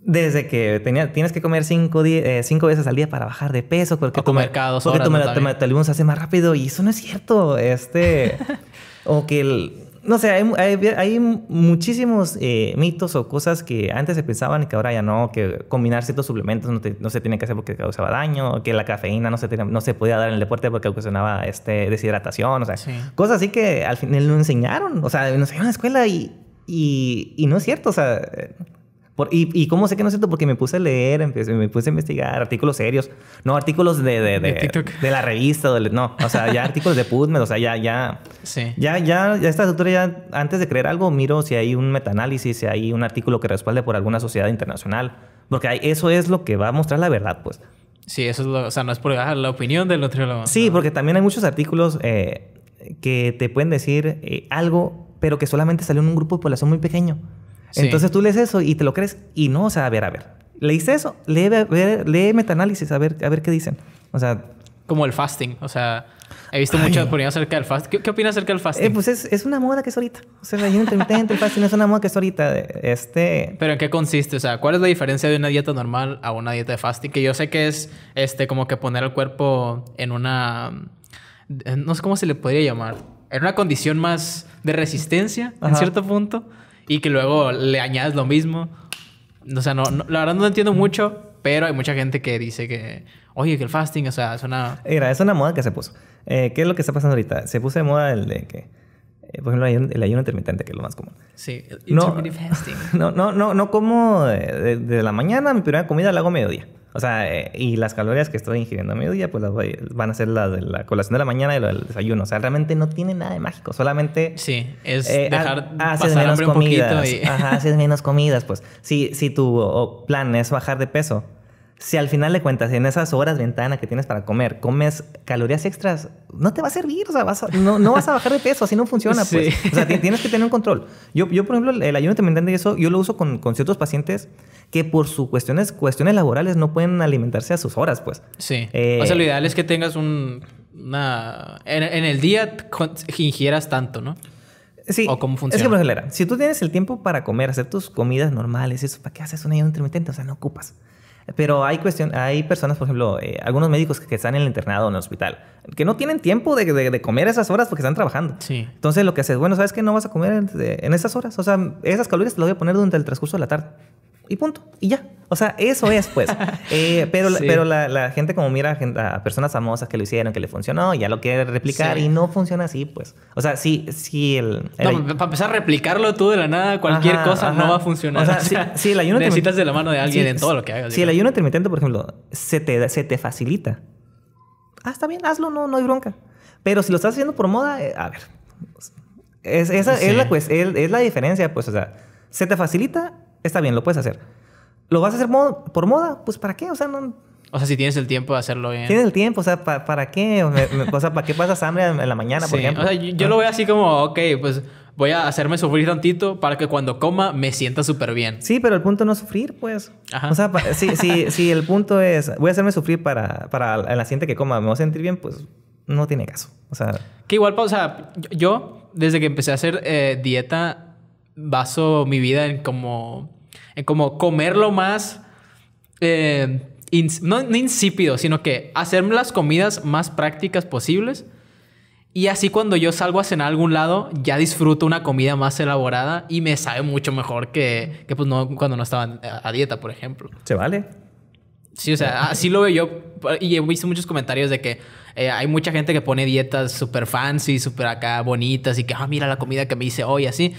desde que tienes que comer cinco, eh, cinco, veces al día para bajar de peso. Porque o tu, comer se hace más rápido y eso no es cierto. Este, o que no sé, hay, muchísimos eh, mitos o cosas que antes se pensaban y que ahora ya no, que combinar ciertos suplementos no, se tiene que hacer porque causaba daño, que la cafeína no se, no se podía dar en el deporte porque ocasionaba este, deshidratación, o sea, cosas así que al final no enseñaron, o sea, nos enseñaron en la escuela y, y, y no es cierto, o sea, y, cómo sé que no es cierto? Porque me puse a leer, empecé, me puse a investigar artículos serios. No, artículos de... De, de, de, la revista. no, o sea, ya artículos de PubMed. O sea, ya... Ya, ya, ya, ya a esta ya... Antes de creer algo, miro si hay un metaanálisis, si hay un artículo que respalde por alguna sociedad internacional. Porque eso es lo que va a mostrar la verdad, pues. Sí, eso es lo, O sea, no es por ah, la opinión del nutriólogo. Sí, porque también hay muchos artículos eh, que te pueden decir eh, algo, pero que solamente salió en un grupo de población muy pequeño. Entonces tú lees eso y te lo crees y no, o sea, a ver, a ver. Leíste eso, lee, ver, lee metaanálisis, a ver, a ver qué dicen. O sea... Como el fasting, o sea... He visto muchas opiniones acerca del fasting. ¿Qué, opinas acerca del eh, fasting? pues es, una moda que es ahorita. O sea, gente, intermitente, el fasting es una moda que es ahorita. Este... ¿Pero en qué consiste? O sea, ¿cuál es la diferencia de una dieta normal a una dieta de fasting? Que yo sé que es este, como que poner al cuerpo en una... No sé cómo se le podría llamar. En una condición más de resistencia, en cierto punto y que luego le añades lo mismo. O sea, no, la verdad no entiendo mucho, pero hay mucha gente que dice que, oye, que el fasting, o sea, es una... es una moda que se puso. Eh, ¿Qué es lo que está pasando ahorita? Se puso de moda el de que, eh, por ejemplo, el ayuno, intermitente, que es lo más común. Sí, no, fasting. No, no, no, como de, la mañana, mi primera comida la hago a mediodía. O sea, eh, y las calorías que estoy ingiriendo a mediodía, pues las van a ser las de la colación de la mañana y el del desayuno. O sea, realmente no tiene nada de mágico, solamente. Sí, es eh, dejar. haces menos comidas. Ajá, haces menos comidas. Pues si, si tu plan es bajar de peso, si al final le cuentas, en esas horas ventana que tienes para comer, comes calorías extras, no te va a servir, o sea, no, no, vas a bajar de peso, así no funciona, pues. O sea, tienes que tener un control. Yo, yo por ejemplo, el ayuno intermitente eso, yo lo uso con, con ciertos pacientes que por sus cuestiones, cuestiones laborales no pueden alimentarse a sus horas, pues. Sí. Eh, o sea, lo ideal es que tengas un... Una, en, el día ingieras tanto, ¿no? Sí. ¿O cómo funciona? Es que, por si tú tienes el tiempo para comer, hacer tus comidas normales, eso, ¿para qué haces un ayuno intermitente? O sea, no ocupas. Pero hay, cuestión, hay personas, por ejemplo, eh, algunos médicos que están en el internado o en el hospital, que no tienen tiempo de, de, de comer esas horas porque están trabajando. Entonces lo que haces, bueno, ¿sabes qué? No vas a comer en, esas horas. O sea, esas calorías te las voy a poner durante el transcurso de la tarde y punto, y ya. O sea, eso es, pues. Eh, pero pero la, gente como mira a, personas famosas que lo hicieron, que le funcionó, ya lo quiere replicar y no funciona así, pues. O sea, si el... para empezar a replicarlo tú de la nada, cualquier cosa no va a funcionar. O sea, si el ayuno Necesitas de la mano de alguien en todo lo que hagas. Si el ayuno intermitente, por ejemplo, se te, facilita. Ah, está bien, hazlo, no, no hay bronca. Pero si lo estás haciendo por moda, eh, a ver. Pues, esa es, la, pues, es, es la diferencia, pues, o sea, se te facilita Está bien, lo puedes hacer. ¿Lo vas a hacer por moda? Pues ¿para qué? O sea, no... O sea, si tienes el tiempo de hacerlo bien. Tienes el tiempo, o sea, ¿para, qué? o sea, ¿para qué pasas hambre en la mañana, por ejemplo? O sea, yo, lo veo así como, ok, pues voy a hacerme sufrir tantito para que cuando coma me sienta súper bien. Sí, pero el punto no es sufrir, pues. Ajá. O sea, si, el punto es, voy a hacerme sufrir para, para la siguiente que coma, me voy a sentir bien, pues no tiene caso. O sea. Que igual, o sea, yo desde que empecé a hacer eh, dieta baso mi vida en como, en como comer lo más, eh, no, insípido, sino que hacerme las comidas más prácticas posibles. Y así cuando yo salgo a cenar a algún lado, ya disfruto una comida más elaborada y me sabe mucho mejor que, pues no, cuando no estaba a dieta, por ejemplo. ¿Se vale? Sí, o sea, así lo veo yo. Y he visto muchos comentarios de que eh, hay mucha gente que pone dietas súper fancy, súper acá bonitas y que, ah, mira la comida que me hice hoy, así.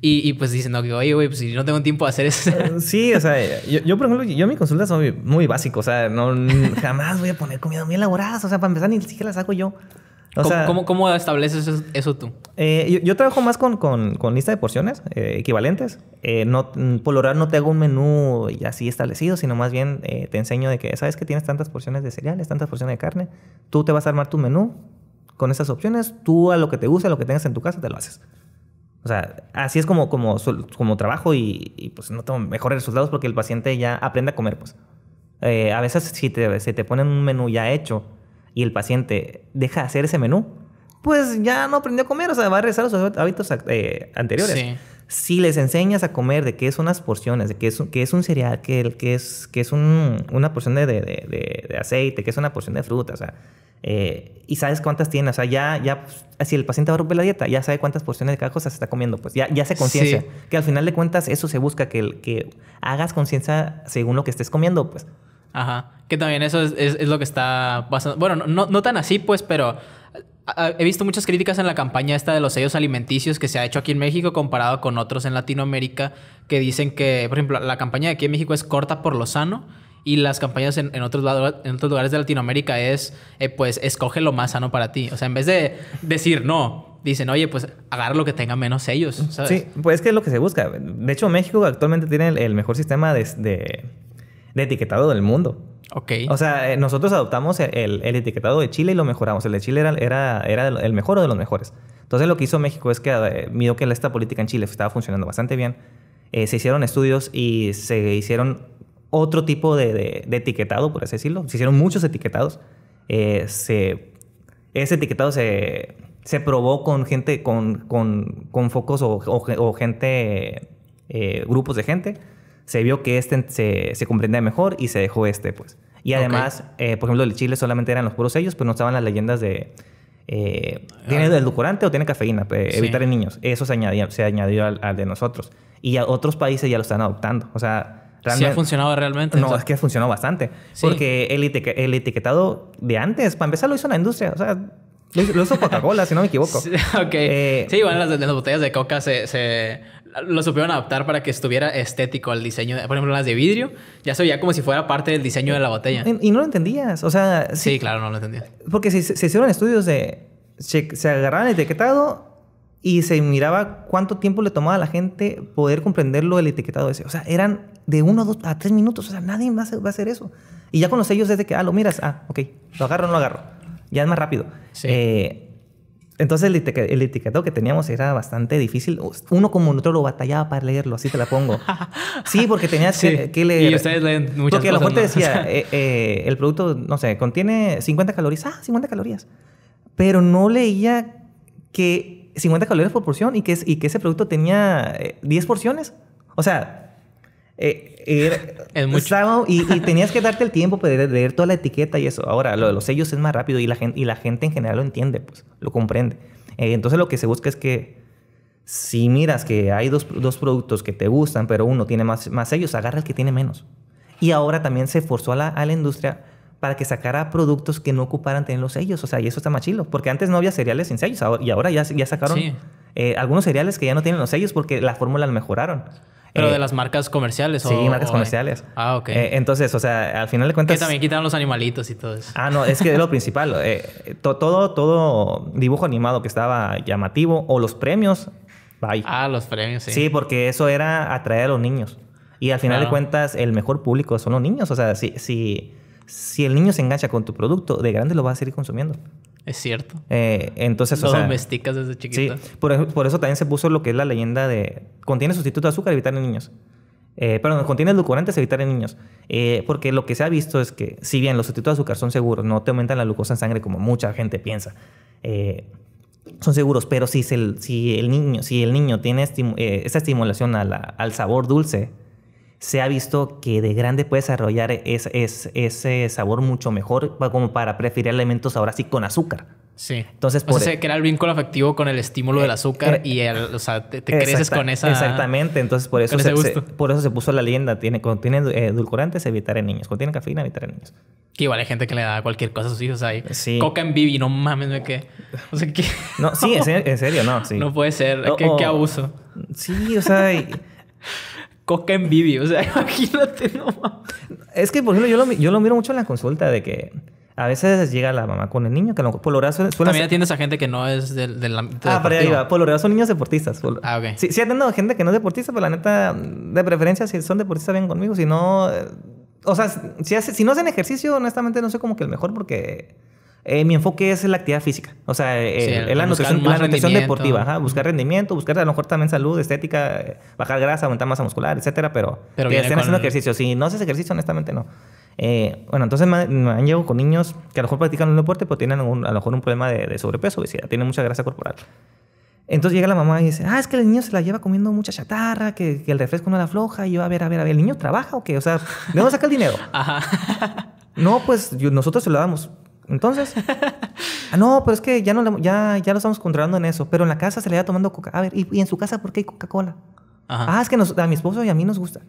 Y, y, pues dicen, no, que, oye, güey, pues si no tengo tiempo de hacer eso. Eh, sí, o sea, yo, yo por ejemplo, yo mis consultas son muy, muy básicas. O sea, no, jamás voy a poner comida muy elaborada. O sea, para empezar, ni siquiera las hago yo. O ¿Cómo, sea, ¿cómo, estableces eso, tú? Eh, yo, trabajo más con, con, con lista de porciones eh, equivalentes. no, por lo no te hago un menú así establecido, sino más bien te enseño de que sabes que tienes tantas porciones de cereales, tantas porciones de carne. Tú te vas a armar tu menú con esas opciones. Tú a lo que te guste, a lo que tengas en tu casa, te lo haces. O sea, así es como, como, como trabajo y, pues no tengo mejores resultados porque el paciente ya aprende a comer, pues. Eh, a veces si te, se te ponen un menú ya hecho y el paciente deja de hacer ese menú, pues ya no aprendió a comer, o sea, va a regresar a sus hábitos eh, anteriores. Sí si les enseñas a comer de qué son las porciones, de qué es, es un cereal, qué, es, es una porción de, aceite, qué es una porción de fruta, o sea, eh, y sabes cuántas tiene, o sea, ya, ya, pues, si el paciente va a romper la dieta, ya sabe cuántas porciones de cada cosa se está comiendo, pues ya, ya se conciencia. Que al final de cuentas eso se busca, que, que hagas conciencia según lo que estés comiendo, pues. Ajá. Que también eso es, lo que está pasando. Bueno, no, no tan así, pues, pero Ah, he visto muchas críticas en la campaña esta de los sellos alimenticios que se ha hecho aquí en México comparado con otros en Latinoamérica que dicen que, por ejemplo, la campaña de aquí en México es corta por lo sano y las campañas en, otros, en otros lugares de Latinoamérica es, eh, pues, escoge lo más sano para ti. O sea, en vez de decir no, dicen, oye, pues, agarra lo que tenga menos sellos, Sí, pues es que es lo que se busca. De hecho, México actualmente tiene el, mejor sistema de etiquetado del mundo. Ok. O sea, eh, nosotros adoptamos el, etiquetado de Chile y lo mejoramos. El de Chile era, era, el mejor o de los mejores. Entonces lo que hizo México es que eh, vio que esta política en Chile estaba funcionando bastante bien. Eh, se hicieron estudios y se hicieron otro tipo de, etiquetado, por así decirlo. Se hicieron muchos etiquetados. ese etiquetado se, se, probó con gente, con, con, con focos o, o gente, grupos de gente se vio que este se, se comprendía mejor y se dejó este, pues. Y además, eh, por ejemplo, el chile solamente eran los puros sellos, pues no estaban las leyendas de... Eh, ¿Tiene ah. edulcorante o tiene cafeína? Pues, evitar en niños. Eso se añadió, se añadió al, al, de nosotros. Y a otros países ya lo están adoptando. O sea, realmente... ¿Sí ha funcionado realmente? No, es que ha funcionado bastante. Porque el, etiquetado de antes, para empezar, lo hizo la industria. O sea, lo hizo Coca-Cola, si no me equivoco. Sí, eh, sí, bueno, las, botellas de Coca se lo supieron adaptar para que estuviera estético el diseño. Por ejemplo, las de vidrio ya se veía como si fuera parte del diseño de la botella. Y, no lo entendías, o sea... Sí, claro, no lo entendía Porque se, hicieron estudios de... Se, agarraban el etiquetado y se miraba cuánto tiempo le tomaba a la gente poder comprenderlo el etiquetado ese. O sea, eran de uno a, dos, a tres minutos. O sea, nadie más va a hacer eso. Y ya con los sellos desde que, ah, lo miras, ah, ok, lo agarro no lo agarro. Ya es más rápido. Sí. Eh, entonces el, etiquetado que teníamos era bastante difícil. Uno como otro lo batallaba para leerlo, así te la pongo. Sí, porque tenías que, leer. Y ustedes leen muchas porque cosas. Porque decía, eh, eh, el producto, no sé, contiene 50 calorías. Ah, 50 calorías. Pero no leía que 50 calorías por porción y que, y que ese producto tenía 10 eh, porciones. O sea, eh, y, tenías que darte el tiempo para pues, leer toda la etiqueta y eso. Ahora, lo de los sellos es más rápido y la gente, y en general lo entiende, pues, lo comprende. Eh, entonces, lo que se busca es que si miras que hay dos, productos que te gustan, pero uno tiene más, sellos, agarra el que tiene menos. Y ahora también se forzó a la, industria para que sacara productos que no ocuparan tener los sellos. O sea, y eso está más chido Porque antes no había cereales sin sellos y ahora ya, sacaron eh, algunos cereales que ya no tienen los sellos porque la fórmula la mejoraron. Pero eh, de las marcas comerciales, ¿o? Sí, marcas comerciales. Ah, ok. Eh, entonces, o sea, al final de cuentas. Que también quitan los animalitos y todo eso. Ah, no, es que es lo principal. Eh, todo, todo dibujo animado que estaba llamativo o los premios, bye. Ah, los premios, sí. Sí, porque eso era atraer a los niños. Y al final de cuentas, el mejor público son los niños. O sea, si, si, el niño se engancha con tu producto, de grande lo va a seguir consumiendo. Es cierto. Eh, entonces, Lo domesticas desde chiquito. Sí, por, eso también se puso lo que es la leyenda de... Contiene sustituto de azúcar, evitar en niños. Eh, perdón, contiene edulcorantes, evitar en niños. Eh, porque lo que se ha visto es que, si bien los sustitutos de azúcar son seguros, no te aumentan la glucosa en sangre como mucha gente piensa. son seguros, pero si, si, el niño, si el niño tiene esta esa estimulación al sabor dulce, se ha visto que de grande puede desarrollar ese sabor mucho mejor, como para preferir alimentos ahora sí con azúcar. Sí. Entonces, o sea, e- crea el vínculo afectivo con el estímulo del eh, azúcar eh, y o sea, te, creces con esa. Exactamente. Entonces, por eso, se, por eso se puso la leyenda. Tiene, contiene eh, edulcorantes, evitar en niños. Contiene cafeína, evitar en niños. Que igual hay gente que le da cualquier cosa a sus hijos ahí. Sí. Coca en Bibi, no mames, me O sea, que. No, sí, en serio, no. No puede ser. Oh, ¿Qué, qué oh. abuso. Sí, o sea. Coca en vivio. O sea, imagínate, no Es que, por ejemplo, yo lo, miro mucho en la consulta de que a veces llega la mamá con el niño que lo, por lo suele, También atiendes a gente que no es del, la. Ah, pero ahí va. Por son niños deportistas. Ah, ok. Sí, sí atiendo a gente que no es deportista, pero la neta, de preferencia, si son deportistas, vienen conmigo. Si no... Eh, o sea, si, si no hacen ejercicio, honestamente no sé como que el mejor porque... Eh, mi enfoque es la actividad física, o sea, eh, la, nutrición, la deportiva, buscar rendimiento, buscar a lo mejor también salud, estética, bajar grasa, aumentar masa muscular, etcétera, pero, que estén haciendo ejercicio. Si no haces ejercicio, honestamente no. Eh, bueno, entonces me, han llegado con niños que a lo mejor practican un deporte, pero tienen a lo mejor un problema de, de sobrepeso, obesidad, tienen mucha grasa corporal. Entonces llega la mamá y dice, ah, es que el niño se la lleva comiendo mucha chatarra, que, el refresco no la floja, Y yo, a ver, a ver, a ver, ¿el niño trabaja o qué? O sea, ¿de dónde saca el dinero? Ajá. No, pues nosotros se lo damos. Entonces, ah, no, pero es que ya, no, ya, ya lo estamos controlando en eso. Pero en la casa se le va tomando coca. A ver, ¿y, en su casa por qué hay Coca-Cola? Ah, es que nos, a mi esposo y a mí nos gusta.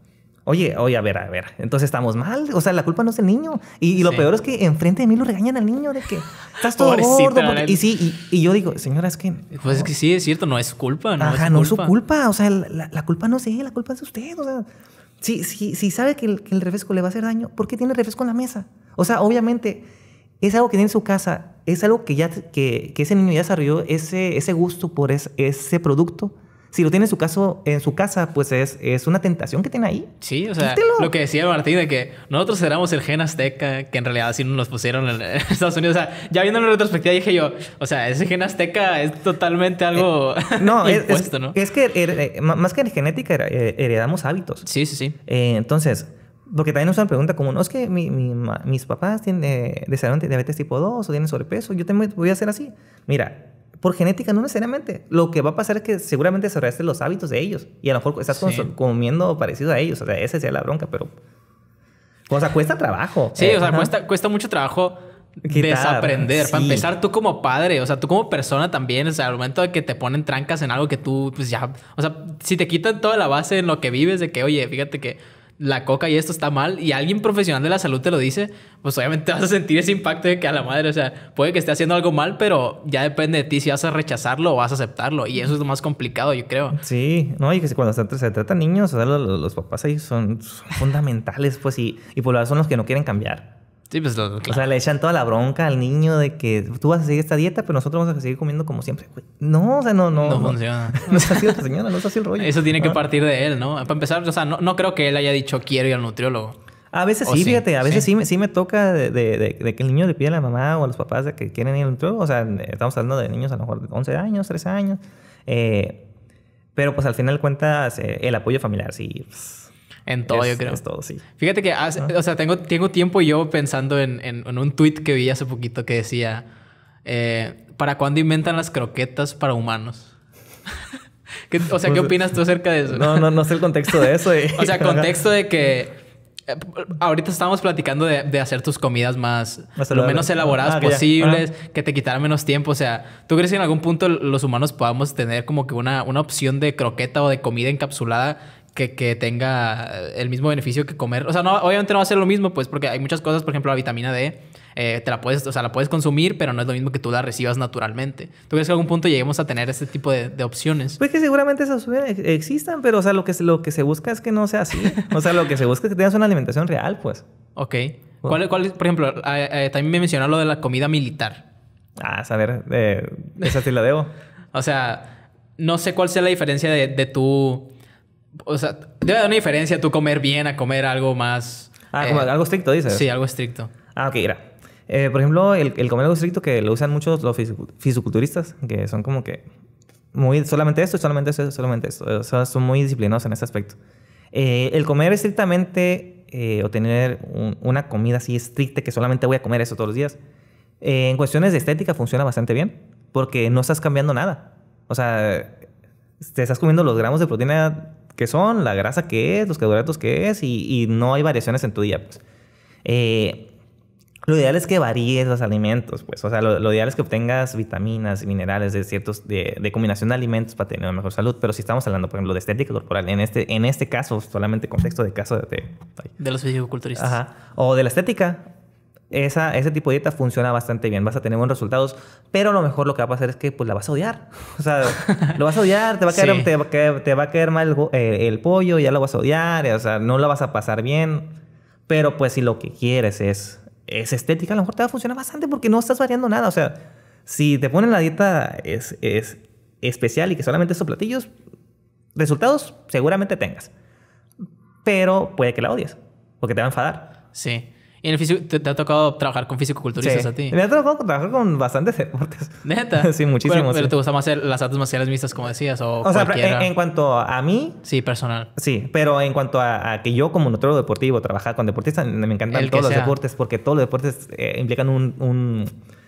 Oye, oye, a ver, a ver. Entonces estamos mal. O sea, la culpa no es del niño. Y, lo peor es que enfrente de mí lo regañan al niño de que estás todo gordo. y sí, y, yo digo, señora, es que. Pues es que sí, es cierto, no es culpa. No Ajá, no es su culpa. O sea, la, culpa no es él, la culpa es de usted. O sea, si, sabe que el, que el refresco le va a hacer daño, ¿por qué tiene refresco en la mesa? O sea, obviamente es algo que tiene en su casa, es algo que ya que, que ese niño ya desarrolló ese, ese gusto por ese producto. Si lo tiene en su, caso, en su casa, pues es, una tentación que tiene ahí. Sí, o sea, lo que decía Martín de que nosotros éramos el gen azteca, que en realidad así nos pusieron en, Estados Unidos. O sea, ya viendo en retrospectiva dije yo, o sea, ese gen azteca es totalmente algo eh, no, es, ¿no? Es que eh, más que en genética heredamos hábitos. Sí, sí, sí. Eh, entonces, porque también nos han pregunta como, no, es que mis papás tienen, eh, diabetes tipo 2 o tienen sobrepeso, yo también voy a hacer así. Mira, por genética no necesariamente. Lo que va a pasar es que seguramente se desarrollaste los hábitos de ellos y a lo mejor estás comiendo parecido a ellos. O sea, esa sería la bronca, pero... O sea, cuesta trabajo. Sí, o sea, cuesta, mucho trabajo desaprender. Para empezar, tú como padre, o sea, tú como persona también, o sea, al momento de que te ponen trancas en algo que tú, pues ya, o sea, si te quitan toda la base en lo que vives, de que, oye, fíjate que la coca y esto está mal y alguien profesional de la salud te lo dice, pues obviamente vas a sentir ese impacto de que a la madre, o sea, puede que esté haciendo algo mal, pero ya depende de ti si vas a rechazarlo o vas a aceptarlo. Y eso es lo más complicado, yo creo. Sí, no, y que cuando se, trata de niños, o sea, los, papás ahí son, fundamentales, pues, y, y por pues lo son los que no quieren cambiar. Sí, pues O sea, le echan toda la bronca al niño de que tú vas a seguir esta dieta, pero nosotros vamos a seguir comiendo como siempre. No, o sea, no, no. funciona. No, está así la señora, no está así el rollo. Eso tiene que partir de él, ¿no? Para empezar, o sea, no, creo que él haya dicho quiero ir al nutriólogo. A veces sí, fíjate, a veces sí, me, toca de, que el niño le pida a la mamá o a los papás de que quieren ir al nutriólogo. O sea, estamos hablando de niños a lo mejor de 11 años, 13 años. Eh, pero pues al final cuentas eh, el apoyo familiar, sí. Pues, en todo, yo creo. todo, sí. Fíjate que, o sea, tengo, tengo tiempo yo pensando en, un tweet que vi hace poquito que decía: eh, ¿Para cuándo inventan las croquetas para humanos? o sea, ¿qué pues, opinas tú acerca de eso? No, no, no sé el contexto de eso. o sea, contexto de que. Eh, ahorita estábamos platicando de, hacer tus comidas más, lo menos elaboradas ah, posibles, que te quitaran menos tiempo. O sea, ¿tú crees que en algún punto los humanos podamos tener como que una, una opción de croqueta o de comida encapsulada que, tenga el mismo beneficio que comer. O sea, no, obviamente no va a ser lo mismo, pues, porque hay muchas cosas, por ejemplo, la vitamina D, eh, te la puedes, o sea, la puedes consumir, pero no es lo mismo que tú la recibas naturalmente. ¿Tú crees que algún punto lleguemos a tener este tipo de, opciones? Pues que seguramente esas existan, pero, o sea, lo que, lo que se busca es que no sea así. o sea, lo que se busca es que tengas una alimentación real, pues. Ok. ¿Cuál, es, por ejemplo, también me mencionó lo de la comida militar. Ah, a ver, eh, esa te la debo. o sea, no sé cuál sea la diferencia de, de tu o sea, debe haber una diferencia tú comer bien a comer algo más. Ah, eh, algo estricto, dices. Sí, algo estricto. Ah, ok, mira. Eh, por ejemplo, el, comer algo estricto que lo usan muchos los fisiculturistas, que son como que muy solamente esto, solamente esto, solamente esto. O sea, son muy disciplinados en ese aspecto. Eh, el comer estrictamente o tener una comida así estricta que solamente voy a comer eso todos los días, en cuestiones de estética funciona bastante bien, porque no estás cambiando nada. O sea, te estás comiendo los gramos de proteína que son, la grasa que es, los carbohidratos que es y, no hay variaciones en tu día. Pues. Eh, lo ideal es que varíes los alimentos, pues, o sea, lo, ideal es que obtengas vitaminas, minerales de ciertos, de, combinación de alimentos para tener una mejor salud, pero si estamos hablando, por ejemplo, de estética corporal, en este, en este caso, solamente contexto de caso de... De, los fisicoculturistas. Ajá, o de la estética, esa, ese tipo de dieta funciona bastante bien, vas a tener buenos resultados, pero a lo mejor lo que va a pasar es que pues la vas a odiar. O sea, lo vas a odiar, te va a caer, mal el, pollo, ya lo vas a odiar, o sea, no la vas a pasar bien, pero pues si lo que quieres es, es estética, a lo mejor te va a funcionar bastante porque no estás variando nada, o sea, si te ponen la dieta es, es especial y que solamente son platillos, resultados seguramente tengas, pero puede que la odies, porque te va a enfadar. Sí. ¿Y en físico, te, ha tocado trabajar con fisicoculturistas a ti? Me ha tocado trabajar con bastantes deportes. ¿Neta? sí, muchísimos. Pero, te gusta más hacer las artes marciales mixtas, como decías, o, o sea, en, cuanto a mí... Sí, personal. Sí, pero en cuanto a, que yo como nutriólogo deportivo, trabajar con deportistas, me encantan todos los deportes, porque todos los deportes eh, implican un, un...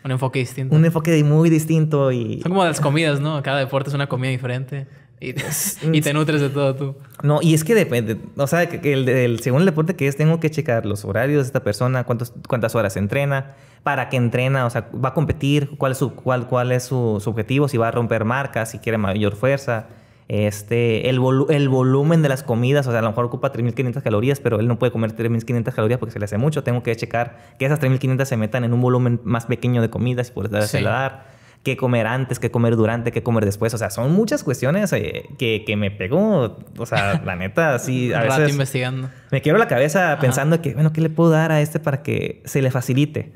enfoque distinto. Un enfoque muy distinto y... Son como las comidas, ¿no? Cada deporte es una comida diferente. Y te, nutres de todo tú. No, y es que depende. O sea, que el, segundo según deporte que es, tengo que checar los horarios de esta persona, cuántos, cuántas horas entrena, para qué entrena, o sea, va a competir, cuál es su, cuál, cuál es su, objetivo, si va a romper marcas, si quiere mayor fuerza. Este, el, el volumen de las comidas, o sea, a lo mejor ocupa 3.500 calorías, pero él no puede comer 3.500 calorías porque se le hace mucho. Tengo que checar que esas 3.500 se metan en un volumen más pequeño de comidas y por sí. dar qué comer antes, qué comer durante, qué comer después. O sea, son muchas cuestiones eh, que, me pegó. O sea, la neta, sí, a veces. investigando. Me quiero la cabeza pensando que, bueno, ¿qué le puedo dar a este para que se le facilite?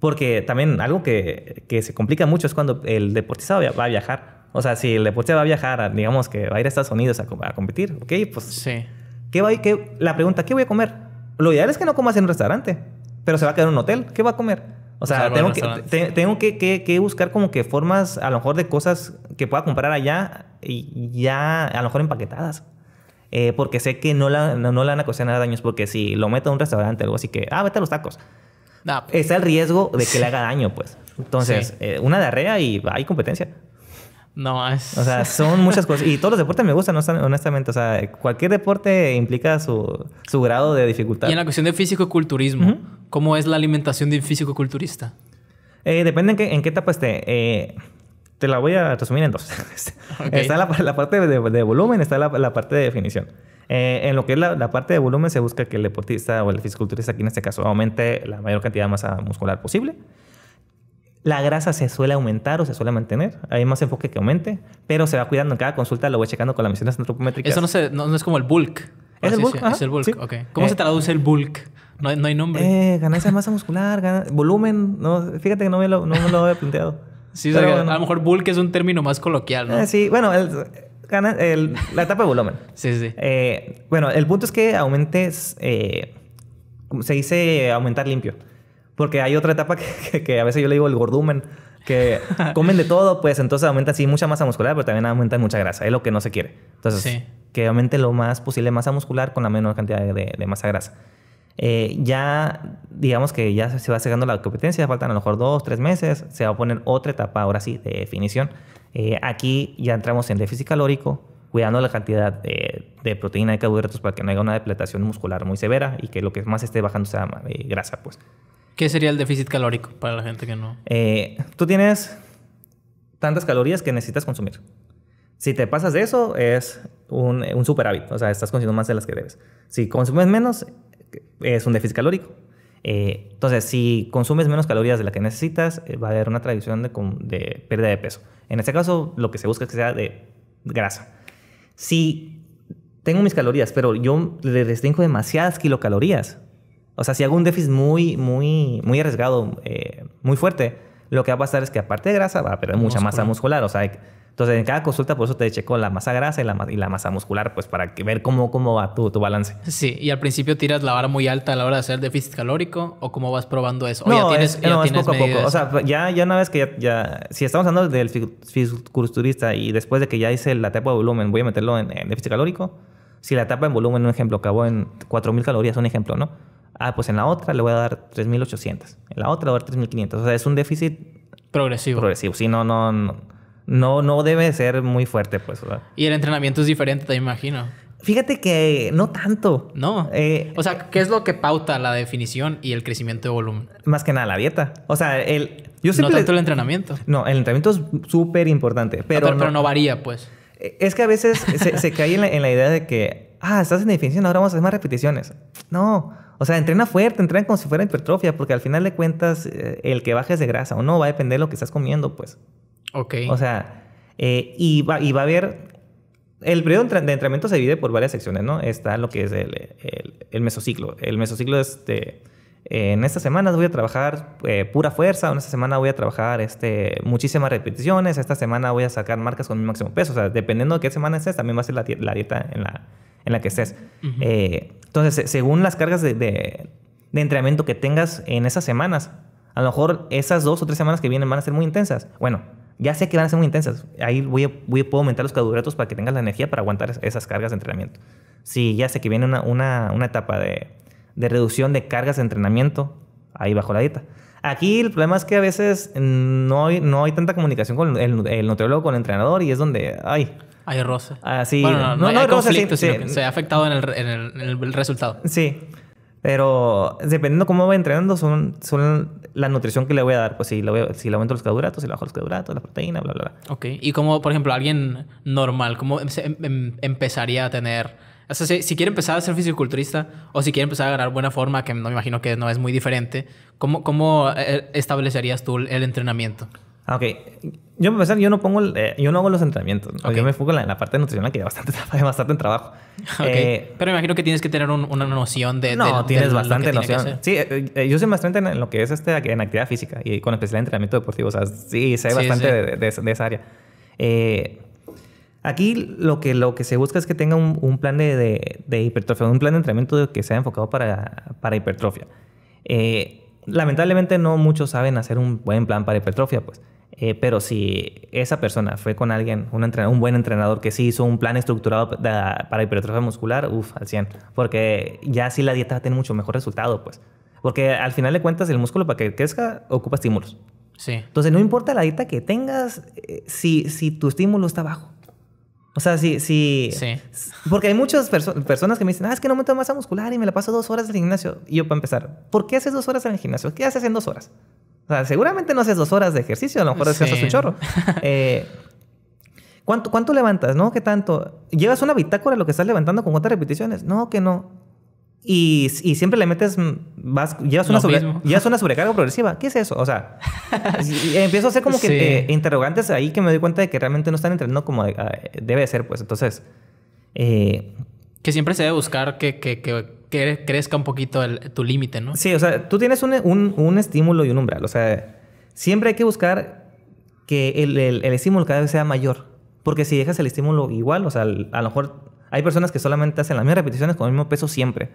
Porque también algo que, se complica mucho es cuando el deportista va a viajar. O sea, si el deportista va a viajar, digamos que va a ir a Estados Unidos a, competir, ¿ok? Pues. Sí. ¿qué va, qué, la pregunta, ¿qué voy a comer? Lo ideal es que no comas en un restaurante, pero se va a quedar en un hotel. ¿Qué va a comer? O sea, tengo, que, tengo que, buscar como que formas, a lo mejor, de cosas que pueda comprar allá y ya, a lo mejor empaquetadas. Eh, porque sé que no, la, no, no le van a nada daños. Porque si lo meto a un restaurante o algo así que, ah, vete a los tacos. Pues. Está el riesgo de que le haga daño, pues. Entonces, eh, una diarrea y hay competencia. No, es... O sea, son muchas cosas. Y todos los deportes me gustan, honestamente. O sea, cualquier deporte implica su, grado de dificultad. Y en la cuestión de físico-culturismo, ¿cómo es la alimentación de un físico-culturista? Eh, depende en qué, etapa esté. Eh, te la voy a resumir en dos. Está la, parte de, volumen, está la, parte de definición. Eh, en lo que es la, parte de volumen, se busca que el deportista o el fisiculturista, aquí en este caso, aumente la mayor cantidad de masa muscular posible. La grasa se suele aumentar o se suele mantener. Hay más enfoque que aumente, pero se va cuidando en cada consulta, lo voy checando con las misión antropométricas. Eso no, es como el bulk. ¿Es el bulk? es el bulk. ¿Cómo eh, se traduce el bulk? No, hay nombre. Eh, ganancia de masa muscular, volumen. No, fíjate que no me lo, había planteado. sí, a lo mejor bulk es un término más coloquial, ¿no? Eh, sí, bueno, la etapa de volumen. sí, sí. Eh, bueno, el punto es que aumentes, se dice aumentar limpio. Porque hay otra etapa que, a veces yo le digo el gordumen, que comen de todo, pues entonces aumenta sí mucha masa muscular, pero también aumenta mucha grasa, es lo que no se quiere. Entonces, que aumente lo más posible masa muscular con la menor cantidad de, masa grasa. Eh, ya, digamos que ya se va acercando la competencia, faltan a lo mejor dos, tres meses, se va a poner otra etapa ahora sí de definición. Eh, aquí ya entramos en déficit calórico, cuidando la cantidad de, de proteína y carbohidratos para que no haya una depletación muscular muy severa y que lo que más esté bajando sea eh, grasa, pues. ¿Qué sería el déficit calórico para la gente que no? Eh, tú tienes tantas calorías que necesitas consumir. Si te pasas de eso, es un, un superávit. O sea, estás consumiendo más de las que debes. Si consumes menos, es un déficit calórico. Eh, entonces, si consumes menos calorías de las que necesitas, eh, va a haber una tradición de, pérdida de peso. En este caso, lo que se busca es que sea de grasa. Si tengo mis calorías, pero yo le restringo demasiadas kilocalorías, o sea, si hago un déficit muy, muy, muy arriesgado, eh, muy fuerte, lo que va a pasar es que aparte de grasa va a perder mucha masa muscular. O sea, entonces en cada consulta por eso te checo la masa grasa y la, masa muscular, pues para que, ver cómo, cómo va tu, tu, balance. Sí, y al principio tiras la vara muy alta a la hora de hacer déficit calórico o cómo vas probando eso. ¿O ya tienes, no, es poco a poco. O sea, ya, ya una vez que ya, si estamos hablando del fisiculturista y después de que ya hice la etapa de volumen, voy a meterlo en, déficit calórico. Si la etapa en volumen, un ejemplo, acabó en 4.000 calorías, un ejemplo, ¿no? Ah, pues en la otra le voy a dar 3.800. En la otra le voy a dar 3.500. O sea, es un déficit... Progresivo. Progresivo. Sí, no, no, no. No, debe ser muy fuerte, pues. Y el entrenamiento es diferente, te imagino. Fíjate que no tanto. No. Eh, o sea, ¿qué es lo que pauta la definición y el crecimiento de volumen? Más que nada la dieta. O sea, el. Yo siempre no tanto el entrenamiento. No, el entrenamiento es súper importante. Ah, pero, pero, no, varía, pues. Eh, es que a veces se, cae en la, en la, idea de que, ah, estás en definición, ahora vamos a hacer más repeticiones. No. O sea, entrena fuerte, entrena como si fuera hipertrofia, porque al final de cuentas, eh, el que bajes de grasa o no va a depender de lo que estás comiendo, pues. Ok. O sea, eh, y, va, y va a haber. El periodo de entrenamiento se divide por varias secciones, ¿no? Está lo que es el, el, mesociclo. El mesociclo es. Este, en estas semanas voy a trabajar eh, pura fuerza, en esta semana voy a trabajar este, muchísimas repeticiones, esta semana voy a sacar marcas con mi máximo peso. O sea, dependiendo de qué semana estés, también va a ser la, dieta en la, en la que estés. Entonces, según las cargas de, entrenamiento que tengas en esas semanas, a lo mejor esas dos o tres semanas que vienen van a ser muy intensas. Bueno, ya sé que van a ser muy intensas. Ahí voy voy puedo aumentar los carbohidratos para que tengas la energía para aguantar esas cargas de entrenamiento. Si ya sé que viene una, una, una etapa de, de, reducción de cargas de entrenamiento, ahí bajo la dieta. Aquí el problema es que a veces no hay, no hay tanta comunicación con el, el nutriólogo, con el entrenador, y es donde, ay, hay roce. Así. Ah, bueno, no, no, no, hay, no se ha afectado en el, resultado. Sí. Pero dependiendo cómo va entrenando, son, son la nutrición que le voy a dar. Pues si, le voy, si le aumento los carbohidratos, si le bajo los carbohidratos, la proteína, bla, bla, bla. Ok. Y como, por ejemplo, alguien normal, ¿cómo em, em, empezaría a tener o sea, si, quiere empezar a ser fisiculturista o si quiere empezar a ganar buena forma, que no me imagino que no es muy diferente, ¿cómo, cómo eh, establecerías tú el entrenamiento? Ah, ok, yo me yo no pongo, eh, yo no hago los entrenamientos. Yo me fugo en la, parte nutricional que ya bastante, bastante trabajo. Eh, Pero imagino que tienes que tener una noción de. No, tienes bastante noción. sí, eh, yo soy bastante en lo que es este, en actividad física y con especial entrenamiento deportivo. O sea, sí, sé bastante De, esa área. aquí lo que, lo que se busca es que tenga un, plan de, hipertrofia, un plan de entrenamiento que sea enfocado para, para hipertrofia. lamentablemente, no muchos saben hacer un buen plan para hipertrofia, pues. Eh, pero si esa persona fue con alguien, un, un, buen entrenador que sí hizo un plan estructurado para hipertrofia muscular, uff, al 100. Porque ya sí la dieta tiene mucho mejor resultado, pues. Porque al final de cuentas, el músculo para que crezca ocupa estímulos. Sí. Entonces, no importa la dieta que tengas, eh, si, si tu estímulo está bajo. O sea, si... si sí. Porque hay muchas personas que me dicen, ah, es que no meto masa muscular y me la paso dos horas en el gimnasio. Y yo, para empezar, ¿por qué haces dos horas en el gimnasio? ¿Qué haces en dos horas? O sea, seguramente no haces dos horas de ejercicio, a lo mejor sí. un chorro. Eh, ¿cuánto, ¿Cuánto levantas? ¿No? ¿Qué tanto? ¿Llevas una bitácora lo que estás levantando con cuántas repeticiones? No, que no. Y, y siempre le metes, mm, llevas, una llevas una sobrecarga progresiva. ¿Qué es eso? O sea, empiezo a hacer como que eh, interrogantes ahí que me doy cuenta de que realmente no están entrenando como eh, debe ser, pues. Entonces, que siempre se debe buscar que, que que crezca un poquito tu límite, ¿no? Sí, o sea, tú tienes un, estímulo y un umbral. O sea, siempre hay que buscar que el, estímulo cada vez sea mayor. Porque si dejas el estímulo igual, o sea, a lo mejor hay personas que solamente hacen las mismas repeticiones con el mismo peso siempre.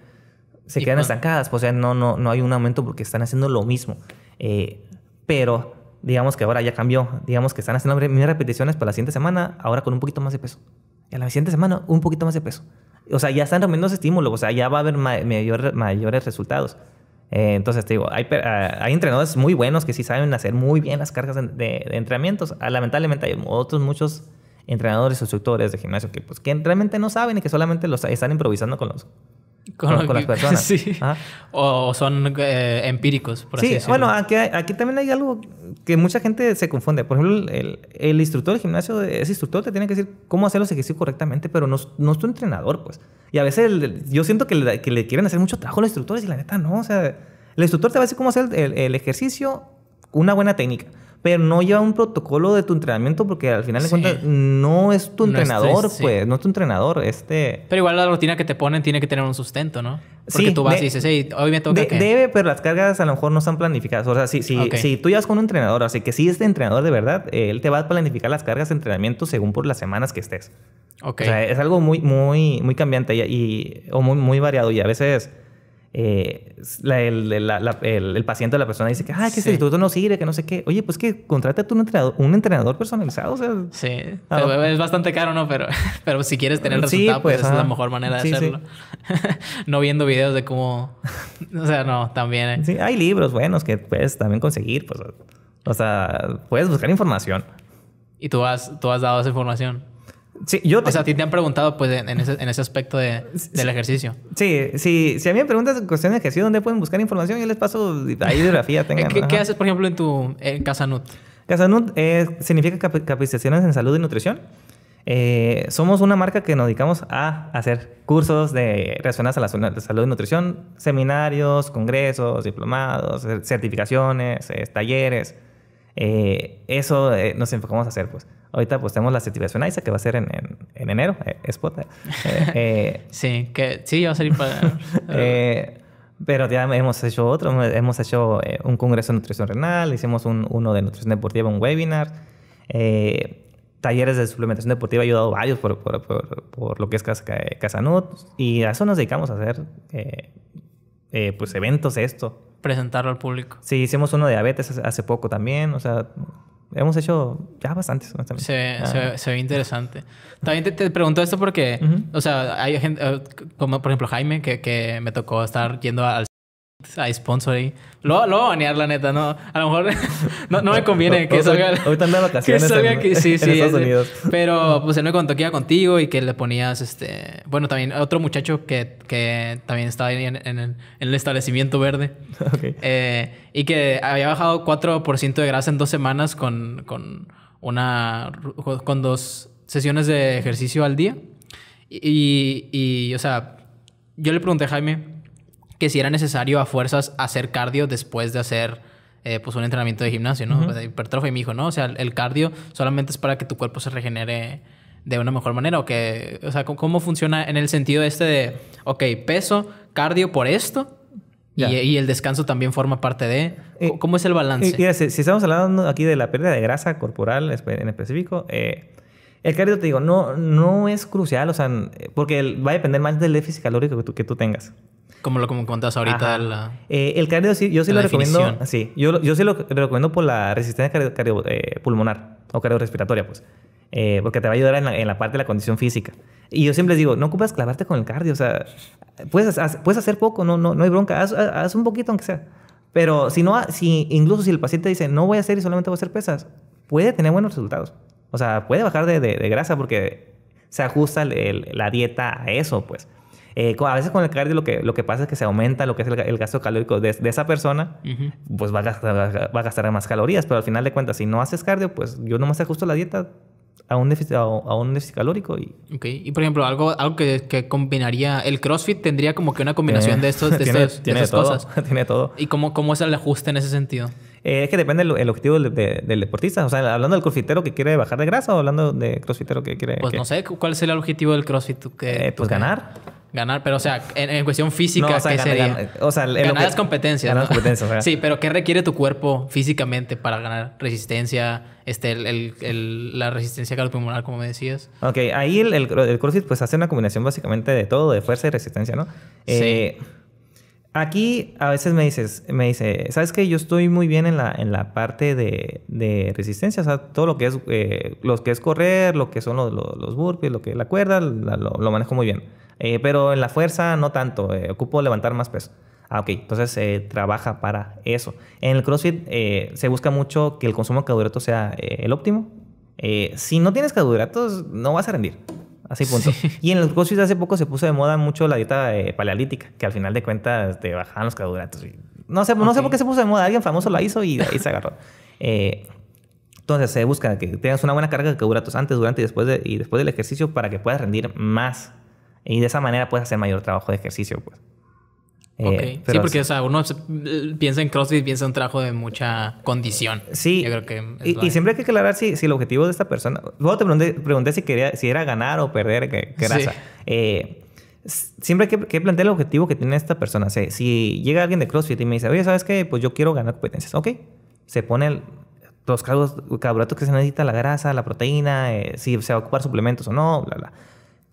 Se quedan estancadas, o pues sea, no, no, no hay un aumento porque están haciendo lo mismo. Eh, pero digamos que ahora ya cambió. Digamos que están haciendo las mismas repeticiones para la siguiente semana, ahora con un poquito más de peso. Y la siguiente semana, un poquito más de peso o sea, ya están menos estímulos, o sea, ya va a haber mayores resultados. Eh, entonces, te digo, ah, hay, entrenadores muy buenos que sí saben hacer muy bien las cargas de, entrenamientos. Ah, lamentablemente hay otros muchos entrenadores o instructores de gimnasio que, pues, que realmente no saben y que solamente los están improvisando con los, con, las personas. O, son eh, empíricos, por así decirlo. Bueno, aquí, aquí también hay algo que mucha gente se confunde. Por ejemplo, el, instructor del gimnasio, ese instructor te tiene que decir cómo hacer los ejercicios correctamente, pero no, es tu entrenador, pues. Y a veces yo siento que le, quieren hacer mucho trabajo a los instructores y la neta no. O sea, el instructor te va a decir cómo hacer el ejercicio, una buena técnica pero no lleva un protocolo de tu entrenamiento porque al final de cuentas no es tu entrenador, este, pues, no es tu entrenador. Este... Pero igual la rutina que te ponen tiene que tener un sustento, ¿no? Porque tú vas y dices, hoy me toca. Debe, pero las cargas a lo mejor no están planificadas. O sea, si, si tú llevas con un entrenador, así que si este entrenador de verdad, él te va a planificar las cargas de entrenamiento según por las semanas que estés. Okay. O sea, es algo muy, muy, muy cambiante y, o muy, muy variado y a veces eh, el, paciente o la persona dice que, ah, no sirve, que no sé qué. Oye, pues que contrata un entrenador, un entrenador personalizado. O sea, sí, es bastante caro, ¿no? Pero, pero si quieres tener el resultado, pues, pues es la mejor manera de hacerlo. no viendo videos de cómo... O sea, no, también... Eh. hay libros buenos que puedes también conseguir. Pues, o sea, puedes buscar información. ¿Y tú has, tú has dado esa información? O sea, a ti te han preguntado, pues, en, ese, en ese aspecto de, del ejercicio. Sí, sí, si a mí me preguntas cuestiones de ejercicio, ¿dónde pueden buscar información? Yo les paso ahí la Tengan, ¿Qué, haces, por ejemplo, en tu eh, Casanut? Casanut eh, significa capacitaciones en salud y nutrición. Eh, somos una marca que nos dedicamos a hacer cursos de, relacionados a la salud y nutrición, seminarios, congresos, diplomados, certificaciones, talleres. eso nos enfocamos a hacer, pues. Ahorita pues tenemos la certificación ISA que va a ser en, enero, eh, spot. Eh, eh, sí, que sí, va a salir para... pero ya hemos hecho otro, hemos hecho un congreso de nutrición renal, hicimos uno de nutrición deportiva, un webinar, talleres de suplementación deportiva, he ayudado varios por, lo que es Casanut, y a eso nos dedicamos a hacer pues eventos, esto. Presentarlo al público. Sí, hicimos uno de diabetes hace poco también, o sea, hemos hecho ya bastantes, ah. Se, ve interesante. También te, pregunto esto porque, o sea, hay gente, eh, como por ejemplo Jaime, que me tocó estar yendo al hay sponsor ahí. Lo, lo voy a banear, la neta, no. A lo mejor no, no me conviene que salga. Ahorita Que salga aquí, sí, en sí. Pero pues se me contó que iba contigo y que le ponías este. Bueno, también otro muchacho que, que también estaba en, el establecimiento verde. Eh, y que había bajado 4% de grasa en dos semanas con, con una. con dos sesiones de ejercicio al día. Y, y, y o sea, yo le pregunté a Jaime que si era necesario a fuerzas hacer cardio después de hacer eh, pues un entrenamiento de gimnasio, ¿no? hipertrofia y me dijo, ¿no? O sea, el cardio solamente es para que tu cuerpo se regenere de una mejor manera o que, o sea, cómo funciona en el sentido este de, ok, peso, cardio por esto, y, el descanso también forma parte de. Eh, ¿Cómo es el balance? Eh, si, estamos hablando aquí de la pérdida de grasa corporal en específico, el cardio, te digo, no, no es crucial, o sea, porque va a depender más del déficit calórico que tú tengas. Como lo como contabas ahorita. Eh, el cardio, sí, yo sí lo recomiendo. Sí, yo, yo sí lo recomiendo por la resistencia cardiopulmonar eh, pulmonar o cardiorrespiratoria, pues. Eh, porque te va a ayudar en la, en la, parte de la condición física. Y yo siempre les digo, no ocupas clavarte con el cardio, o sea, puedes, puedes hacer poco, no, no, no hay bronca, haz, un poquito aunque sea. Pero si no, si, incluso si el paciente dice, no voy a hacer y solamente voy a hacer pesas, puede tener buenos resultados. O sea, puede bajar de, de, grasa porque se ajusta la dieta a eso, pues. Eh, a veces con el cardio lo que, lo que pasa es que se aumenta lo que es el, gasto calórico de, esa persona, pues va a, gastar, a, gastar, más calorías, pero al final de cuentas, si no haces cardio, pues yo nomás ajusto la dieta a un déficit, a, un déficit calórico. Y... Ok, y por ejemplo, algo, algo que, que combinaría, el CrossFit tendría como que una combinación eh, de, estos, de, tiene todo, cosas. Tiene todo. ¿Y cómo, cómo es el ajuste en ese sentido? Eh, es que depende del, el objetivo del, deportista. O sea, hablando del crossfitero que quiere bajar de grasa o hablando de crossfitero que quiere. Pues no sé cuál sería el objetivo del crossfit que. Eh, pues, pues ganar. Ganar, pero o sea, en, cuestión física, ganar las competencias. Sí, pero ¿qué requiere tu cuerpo físicamente para ganar resistencia, este, la resistencia cardiopulmonar, como me decías? Ok, ahí el, CrossFit pues hace una combinación básicamente de todo, de fuerza y resistencia, ¿no? Sí. Eh, Aquí a veces me dices, me dice, ¿sabes qué? Yo estoy muy bien en la, en la parte de, de resistencia, o sea, todo lo que es eh, que es correr, lo que son los, los, burpees, lo que la cuerda, lo, manejo muy bien. Eh, pero en la fuerza no tanto, eh, ocupo levantar más peso. Ah, ok, entonces trabaja para eso. En el CrossFit eh, se busca mucho que el consumo de carbohidratos sea el óptimo. si no tienes carbohidratos, no vas a rendir así punto. Y en los de hace poco se puso de moda mucho la dieta eh, paleolítica, que al final de cuentas te bajaban los carbohidratos. no sé, no sé por qué se puso de moda, alguien famoso la hizo y se agarró. Eh, entonces se busca que tengas una buena carga de carbohidratos antes, durante y después, y después del ejercicio para que puedas rendir más. Y de esa manera puedes hacer mayor trabajo de ejercicio, pues. Eh, sí, porque o sea, uno piensa en CrossFit, piensa en un trabajo de mucha condición. Sí. y, siempre hay que aclarar si, el objetivo de esta persona. Luego te pregunté, si quería, si era ganar o perder grasa. Eh, siempre hay que, plantear el objetivo que tiene esta persona. si llega alguien de CrossFit y me dice, oye, ¿sabes qué? Pues yo quiero ganar competencias. Ok. Se pone el, los que se necesita, la grasa, la proteína, eh, si se va a ocupar suplementos o no, bla, bla.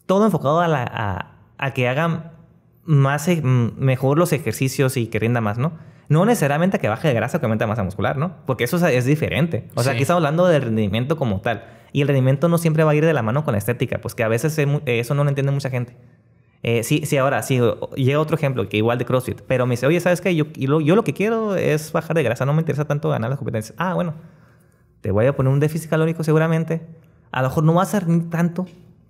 Todo enfocado a, la, a que hagan más, e-, mejor los ejercicios y que rinda más, ¿no? No necesariamente que baje de grasa o que aumente masa muscular, ¿no? Porque eso es diferente. O sea, aquí estamos hablando del rendimiento como tal. Y el rendimiento no siempre va a ir de la mano con la estética, pues que a veces eso no lo entiende mucha gente. Eh, sí, sí, ahora, sí, llega otro ejemplo, que igual de CrossFit, pero me dice, oye, ¿sabes qué? Yo, yo, lo que quiero es bajar de grasa, no me interesa tanto ganar las competencias. Ah, bueno, te voy a poner un déficit calórico seguramente, a lo mejor no vas a rendir tanto,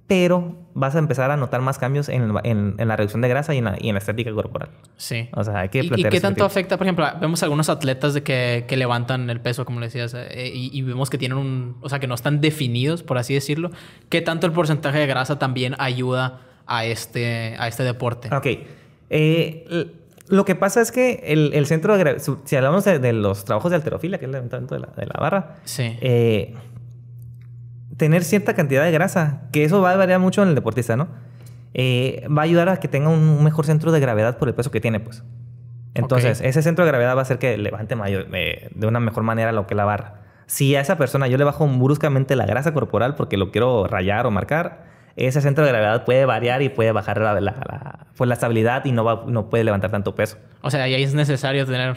pero vas a empezar a notar más cambios en, la reducción de grasa y en, la, estética corporal. Sí. O sea, hay que ¿Y, ¿y qué tanto afecta? Por ejemplo, vemos algunos atletas de que, levantan el peso, como le decías, eh, y, vemos que tienen un... O sea, que no están definidos, por así decirlo. ¿Qué tanto el porcentaje de grasa también ayuda a este, este deporte? Ok. Eh, lo que pasa es que el, centro de... Si hablamos de, los trabajos de alterofila, que es el levantamiento de la, de la barra, sí. Eh, tener cierta cantidad de grasa, que eso va a variar mucho en el deportista, ¿no? Eh, va a ayudar a que tenga un mejor centro de gravedad por el peso que tiene, pues. Entonces, ese centro de gravedad va a hacer que levante mayor, eh, de una mejor manera lo que la barra. Si a esa persona yo le bajo bruscamente la grasa corporal porque lo quiero rayar o marcar, ese centro de gravedad puede variar y puede bajar la, la, la pues, estabilidad y no, va, no puede levantar tanto peso. O sea, ahí es necesario tener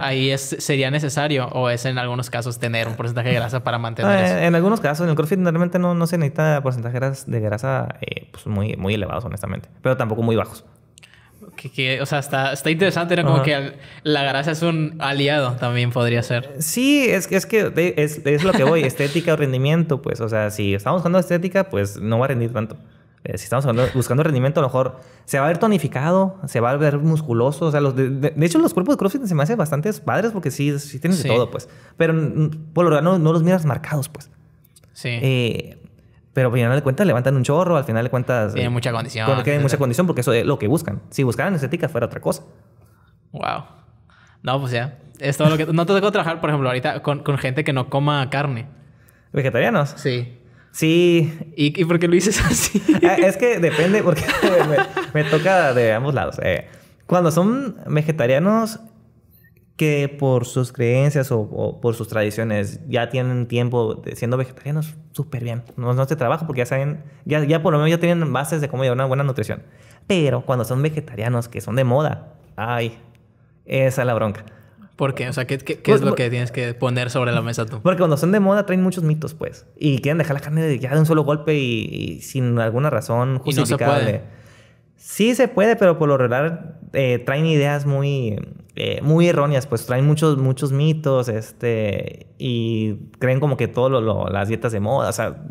Ahí sería necesario o es en algunos casos tener un porcentaje de grasa para mantener eh, eso. En, algunos casos, en el CrossFit normalmente no, se necesita porcentajes de grasa eh, pues muy, muy elevados, honestamente, pero tampoco muy bajos. Que, o sea, está, interesante, ¿no? Como que la grasa es un aliado también podría ser. Sí, es, es que es, es lo que voy, estética o rendimiento, pues, o sea, si estamos buscando estética, pues no va a rendir tanto. Eh, si estamos buscando rendimiento, a lo mejor se va a ver tonificado, se va a ver musculoso. sea, los de, hecho, los cuerpos de CrossFit se me hacen bastante padres porque sí, sí tienes De todo, pues. Pero por lo no, los miras marcados, pues. Sí. Eh, pero al final de cuentas levantan un chorro, al final de cuentas... Tienen eh, mucha condición. tienen mucha condición porque eso es lo que buscan. Si buscaran estética fuera otra cosa. Wow. No, pues ya. Es todo lo que... ¿No te tengo que trabajar, por ejemplo, ahorita con gente que no coma carne? ¿Vegetarianos? Sí. Sí. ¿Y, por qué lo dices así? Ah, es que depende, porque me, toca de ambos lados. Eh, cuando son vegetarianos que por sus creencias o, por sus tradiciones ya tienen tiempo de siendo vegetarianos, súper bien. No, no se trabaja porque ya saben, ya, ya por lo menos ya tienen bases de cómo llevar una buena nutrición. Pero cuando son vegetarianos que son de moda, ay, esa es la bronca. ¿Por qué? O sea, ¿qué, es lo que tienes que poner sobre la mesa tú? Porque cuando son de moda traen muchos mitos, pues. Y quieren dejar la carne ya de un solo golpe y, sin alguna razón justificable. Sí se puede, pero por lo regular eh, traen ideas muy, eh, muy erróneas, pues traen muchos, muchos mitos, este, y creen como que todas las dietas de moda, o sea,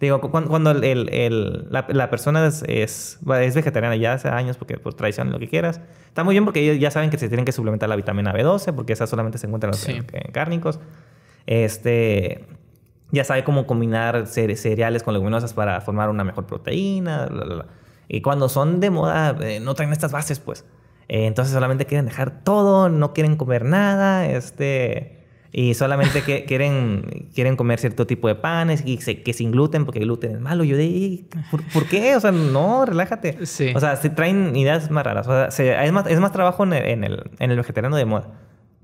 Digo, cuando, el, el, la, persona es, es, vegetariana ya hace años, porque por pues, tradición, lo que quieras, está muy bien porque ya saben que se tienen que suplementar la vitamina B12, porque esa solamente se encuentra en los cárnicos. Este, ya sabe cómo combinar cereales con leguminosas para formar una mejor proteína. Y cuando son de moda, eh, no traen estas bases, pues. Eh, entonces solamente quieren dejar todo, no quieren comer nada, este y solamente que, quieren, quieren comer cierto tipo de panes y que sin gluten, porque gluten es malo. Yo digo ¿por, qué? O sea, no, relájate. O sea, se traen ideas más raras. O sea, es, más, es más trabajo en el, en el, vegetariano de moda.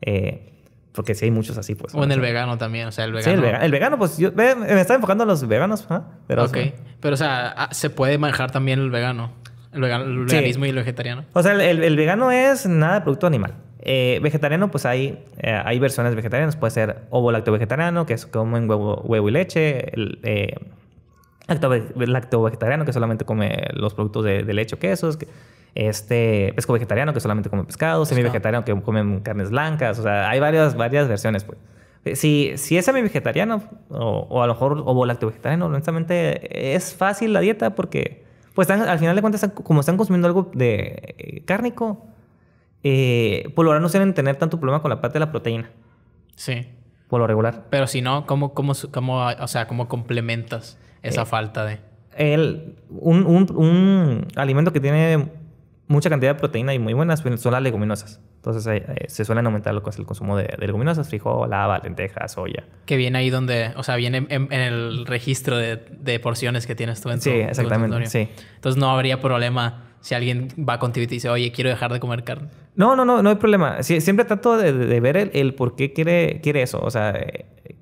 Eh, porque si hay muchos así, pues. O en el vegano también, o sea, el vegano. Sí, el, vegano, pues yo me, estaba enfocando a los veganos, ¿ah? Pero, ok, pero o sea, ah, se puede manejar también el vegano. El, veganismo y el vegetariano. O sea, el, el, vegano es nada de producto animal. Eh, vegetariano, pues hay, eh, hay versiones vegetarianas. Puede ser ovo lacto vegetariano, que es comen huevo, huevo y leche. Eh, lacto, vegetariano, que solamente come los productos de, leche o quesos. este, pesco vegetariano, que solamente come pescado. Semi vegetariano, que comen carnes blancas. O sea, hay varias, varias versiones, pues. Si, si es semi vegetariano o, a lo mejor ovo lacto vegetariano, honestamente es fácil la dieta porque, pues, al final de cuentas, como están consumiendo algo de cárnico eh, por lo regular no suelen tener tanto problema con la parte de la proteína. Sí. Por lo regular. Pero si no, ¿cómo, cómo, cómo o sea, cómo complementas esa eh, falta de...? El, un, un, un, alimento que tiene mucha cantidad de proteína y muy buenas pues, son las leguminosas. Entonces se suelen aumentar lo que es el consumo de, leguminosas, frijol, lava, lentejas, soya. Que viene ahí donde, o sea, viene en, el registro de, porciones que tienes tú en tu, Sí, exactamente. sí. Entonces no habría problema si alguien va contigo y te dice, oye, quiero dejar de comer carne. No, no, no, no hay problema. siempre trato de, ver el, por qué quiere, quiere eso. O sea,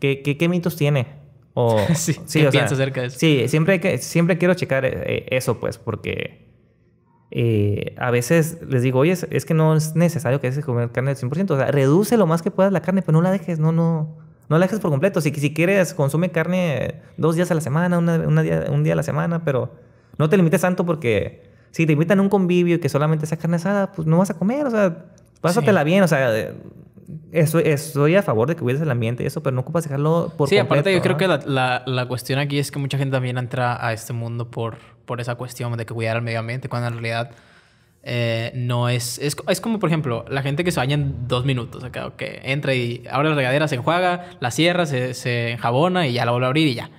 ¿qué, mitos tiene? O, sí, ¿qué piensa acerca de eso? Sí, siempre, que, siempre quiero checar eh, eso, pues, porque eh, a veces les digo, oye, es, que no es necesario que dejes comer carne al 100%. O sea, reduce lo más que puedas la carne, pero no la dejes, no, no. No la dejes por completo. Si, si quieres, consume carne dos días a la semana, un día a la semana, pero no te limites tanto porque si te invitan a un convivio y que solamente seas carne asada, pues no vas a comer, o sea, pásatela bien, o sea, eh, estoy, a favor de que cuides el ambiente y eso, pero no ocupas dejarlo por Sí, aparte yo creo que la, la, cuestión aquí es que mucha gente también entra a este mundo por, por esa cuestión de que cuidar al medio ambiente, cuando en realidad... Eh, no es, es, es. como, por ejemplo, la gente que se baña en dos minutos. Acá, que entra y abre la regadera, se enjuaga, la cierra, se, se enjabona y ya la vuelve a abrir y ya.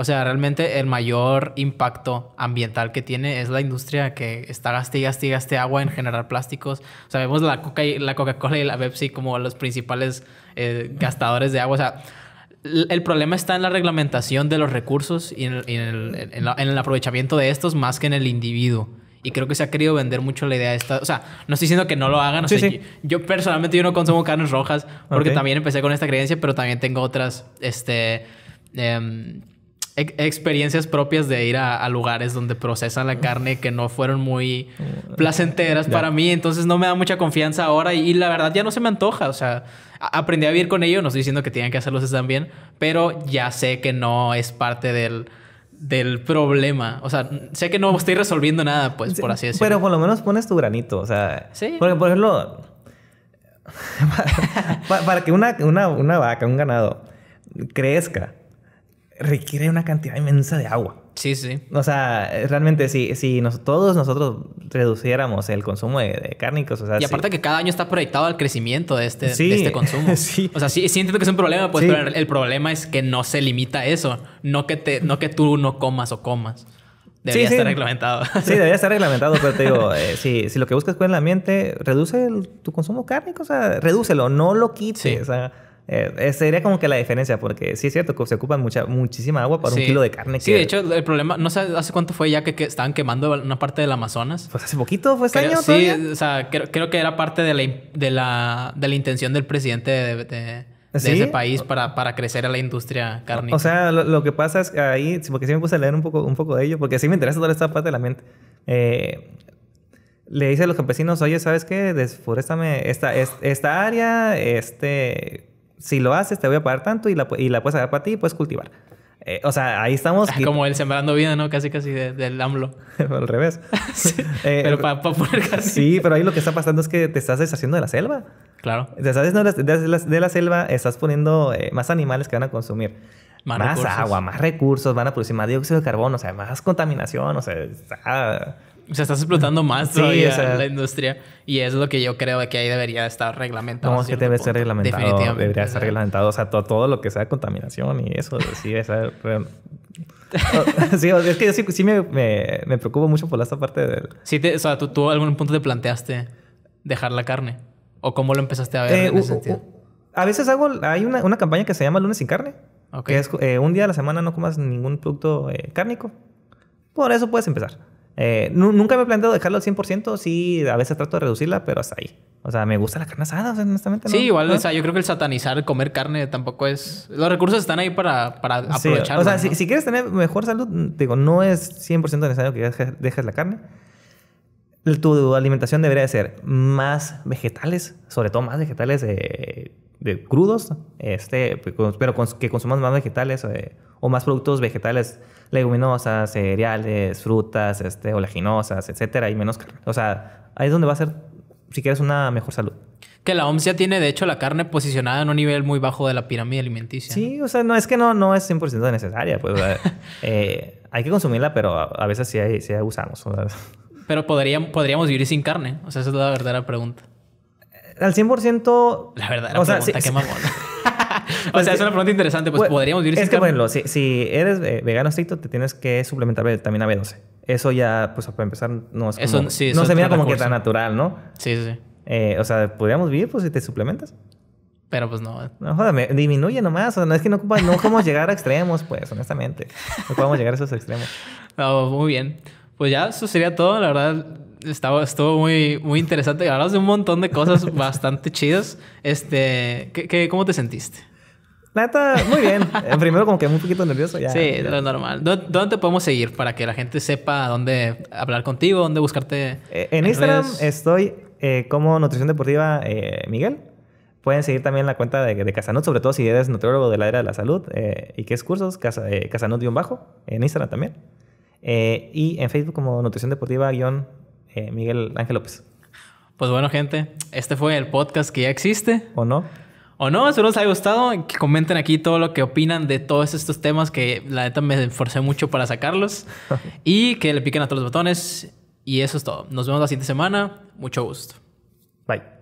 O sea, realmente el mayor impacto ambiental que tiene es la industria que está gaste y gaste agua en generar plásticos. O sea, vemos la, Coca la Coca-Cola y la Pepsi como los principales eh, gastadores de agua. O sea, el problema está en la reglamentación de los recursos y en el, en, el, aprovechamiento de estos más que en el individuo. Y creo que se ha querido vender mucho la idea de esta. O sea, no estoy diciendo que no lo hagan. Yo, personalmente no consumo carnes rojas porque también empecé con esta creencia, pero también tengo otras, este, em, experiencias propias de ir a, lugares donde procesan la carne que no fueron muy mm, placenteras para mí, entonces no me da mucha confianza ahora y, la verdad ya no se me antoja, o sea, aprendí a vivir con ello, no estoy diciendo que tengan que hacerlos están bien, pero ya sé que no es parte del del problema. O sea, sé que no estoy resolviendo nada, pues, por así decirlo. Pero por lo menos pones tu granito, o sea... Sí. Porque, por ejemplo, para, para, que una, una, vaca, un ganado, crezca, requiere una cantidad inmensa de agua. Sí, sí. O sea, realmente si, si todos nosotros reduciéramos el consumo de, cárnicos, sea... Y aparte que cada año está proyectado al crecimiento de este, este consumo. sí. O sea, sí, siento que es un problema, pues, el problema es que no se limita a eso. No que, te, no que tú no comas o comas. Debería estar reglamentado. sí, debería estar reglamentado, pero te digo, eh, si, lo que buscas con el ambiente, reduce tu consumo cárnico, o sea, redúcelo, no lo quites, o sea... Eh, eh, sería como que la diferencia, porque sí es cierto que se ocupan mucha, muchísima agua para un kilo de carne. Sí, de hecho, el problema, no sé hace cuánto fue ya que, estaban quemando una parte del Amazonas. Pues hace poquito, fue este año. Sí, o sea, creo, que era parte de la, intención del presidente de, ese país para, crecer a la industria cárnica. O sea, lo, que pasa es que ahí, porque sí me puse a leer un poco, un poco de ello, porque sí me interesa toda esta parte de la mente. Eh, le dice a los campesinos, oye, ¿sabes qué? Desforéstame esta área, este si lo haces, te voy a pagar tanto y la, puedes agarrar para ti y puedes cultivar. Eh, o sea, ahí estamos. Ah, como el sembrando vida, ¿no? Casi, casi del AMLO. Al revés. sí, eh, pero para poner Sí, pero ahí lo que está pasando es que te estás deshaciendo de la selva. Claro. Te estás deshaciendo de la, selva, estás poniendo eh, más animales que van a consumir. Más, agua, más recursos, van a producir más dióxido de carbono, o sea, más contaminación, o sea, o sea, estás explotando más la industria. Y es lo que yo creo que ahí debería estar reglamentado. No, es que debe ser reglamentado. Definitivamente. Debería estar reglamentado. O sea, todo, todo, lo que sea contaminación y eso, sí, es que yo sí, me, me, preocupo mucho por esta parte del... Sí, o sea, ¿tú, algún punto te planteaste dejar la carne. ¿O cómo lo empezaste a ver eh, en ese sentido? a veces hago... Hay una, una, campaña que se llama Lunes sin carne. Que es eh, un día a la semana no comas ningún producto eh, cárnico. Por eso puedes empezar. Eh, nunca me he planteado dejarlo al 100%, sí, a veces trato de reducirla, pero hasta ahí. O sea, me gusta la carne asada, honestamente. Sí, igual, o sea, yo creo que el satanizar comer carne tampoco es... Los recursos están ahí para, para O sea, si, quieres tener mejor salud, digo, no es 100% necesario que dejes, la carne. Tu alimentación debería ser más vegetales, sobre todo más vegetales de crudos, este, pues, pero que consumas más vegetales eh, o más productos vegetales leguminosas, cereales, frutas, este, oleaginosas, etcétera, y menos carne. O sea, ahí es donde va a ser, si quieres, una mejor salud. Que la OMS ya tiene, de hecho, la carne posicionada en un nivel muy bajo de la pirámide alimenticia. Sí, o sea, no es que no, no es 100% necesaria, pues. Eh, hay que consumirla, pero a, veces sí, hay, usamos Pero podríamos, podríamos vivir sin carne. O sea, esa es la verdadera pregunta. Al 100%. La verdadera o pregunta, sí, qué mamón. Pues o sea, es una pregunta interesante. Pues, ¿podríamos vivir Es que, bueno, si, eres eh, vegano estricto, te tienes que suplementar vitamina B12. Eso ya, pues, para empezar, no es Eso, no se mira como que tan natural, ¿no? Sí, sí, eh, o sea, podríamos vivir, pues, si te suplementas. Pero pues no. No, joder, disminuye nomás. O sea, no es que no, podemos llegar a extremos, pues, honestamente. No podemos llegar a esos extremos. No, muy bien. Pues ya, eso sería todo. La verdad, estaba, estuvo muy, muy interesante. Hablamos de un montón de cosas bastante chidas. Este, cómo te sentiste? neta, muy bien. Eh, primero como que un poquito nervioso ya. Sí, lo normal. ¿Dónde te podemos seguir para que la gente sepa dónde hablar contigo, dónde buscarte? Eh, en, Instagram estoy eh, como Nutrición Deportiva Miguel. Pueden seguir también la cuenta de, de sobre todo si eres nutriólogo de la era de la salud y que es cursos, casa, bajo en Instagram también. y en Facebook como Nutrición Deportiva-Miguel Ángel López. Pues bueno, gente, este fue el podcast que ya existe. ¿O no? o no. Espero les haya gustado. Que comenten aquí todo lo que opinan de todos estos temas que la neta me esforcé mucho para sacarlos. y que le piquen a todos los botones. Y eso es todo. Nos vemos la siguiente semana. Mucho gusto. Bye.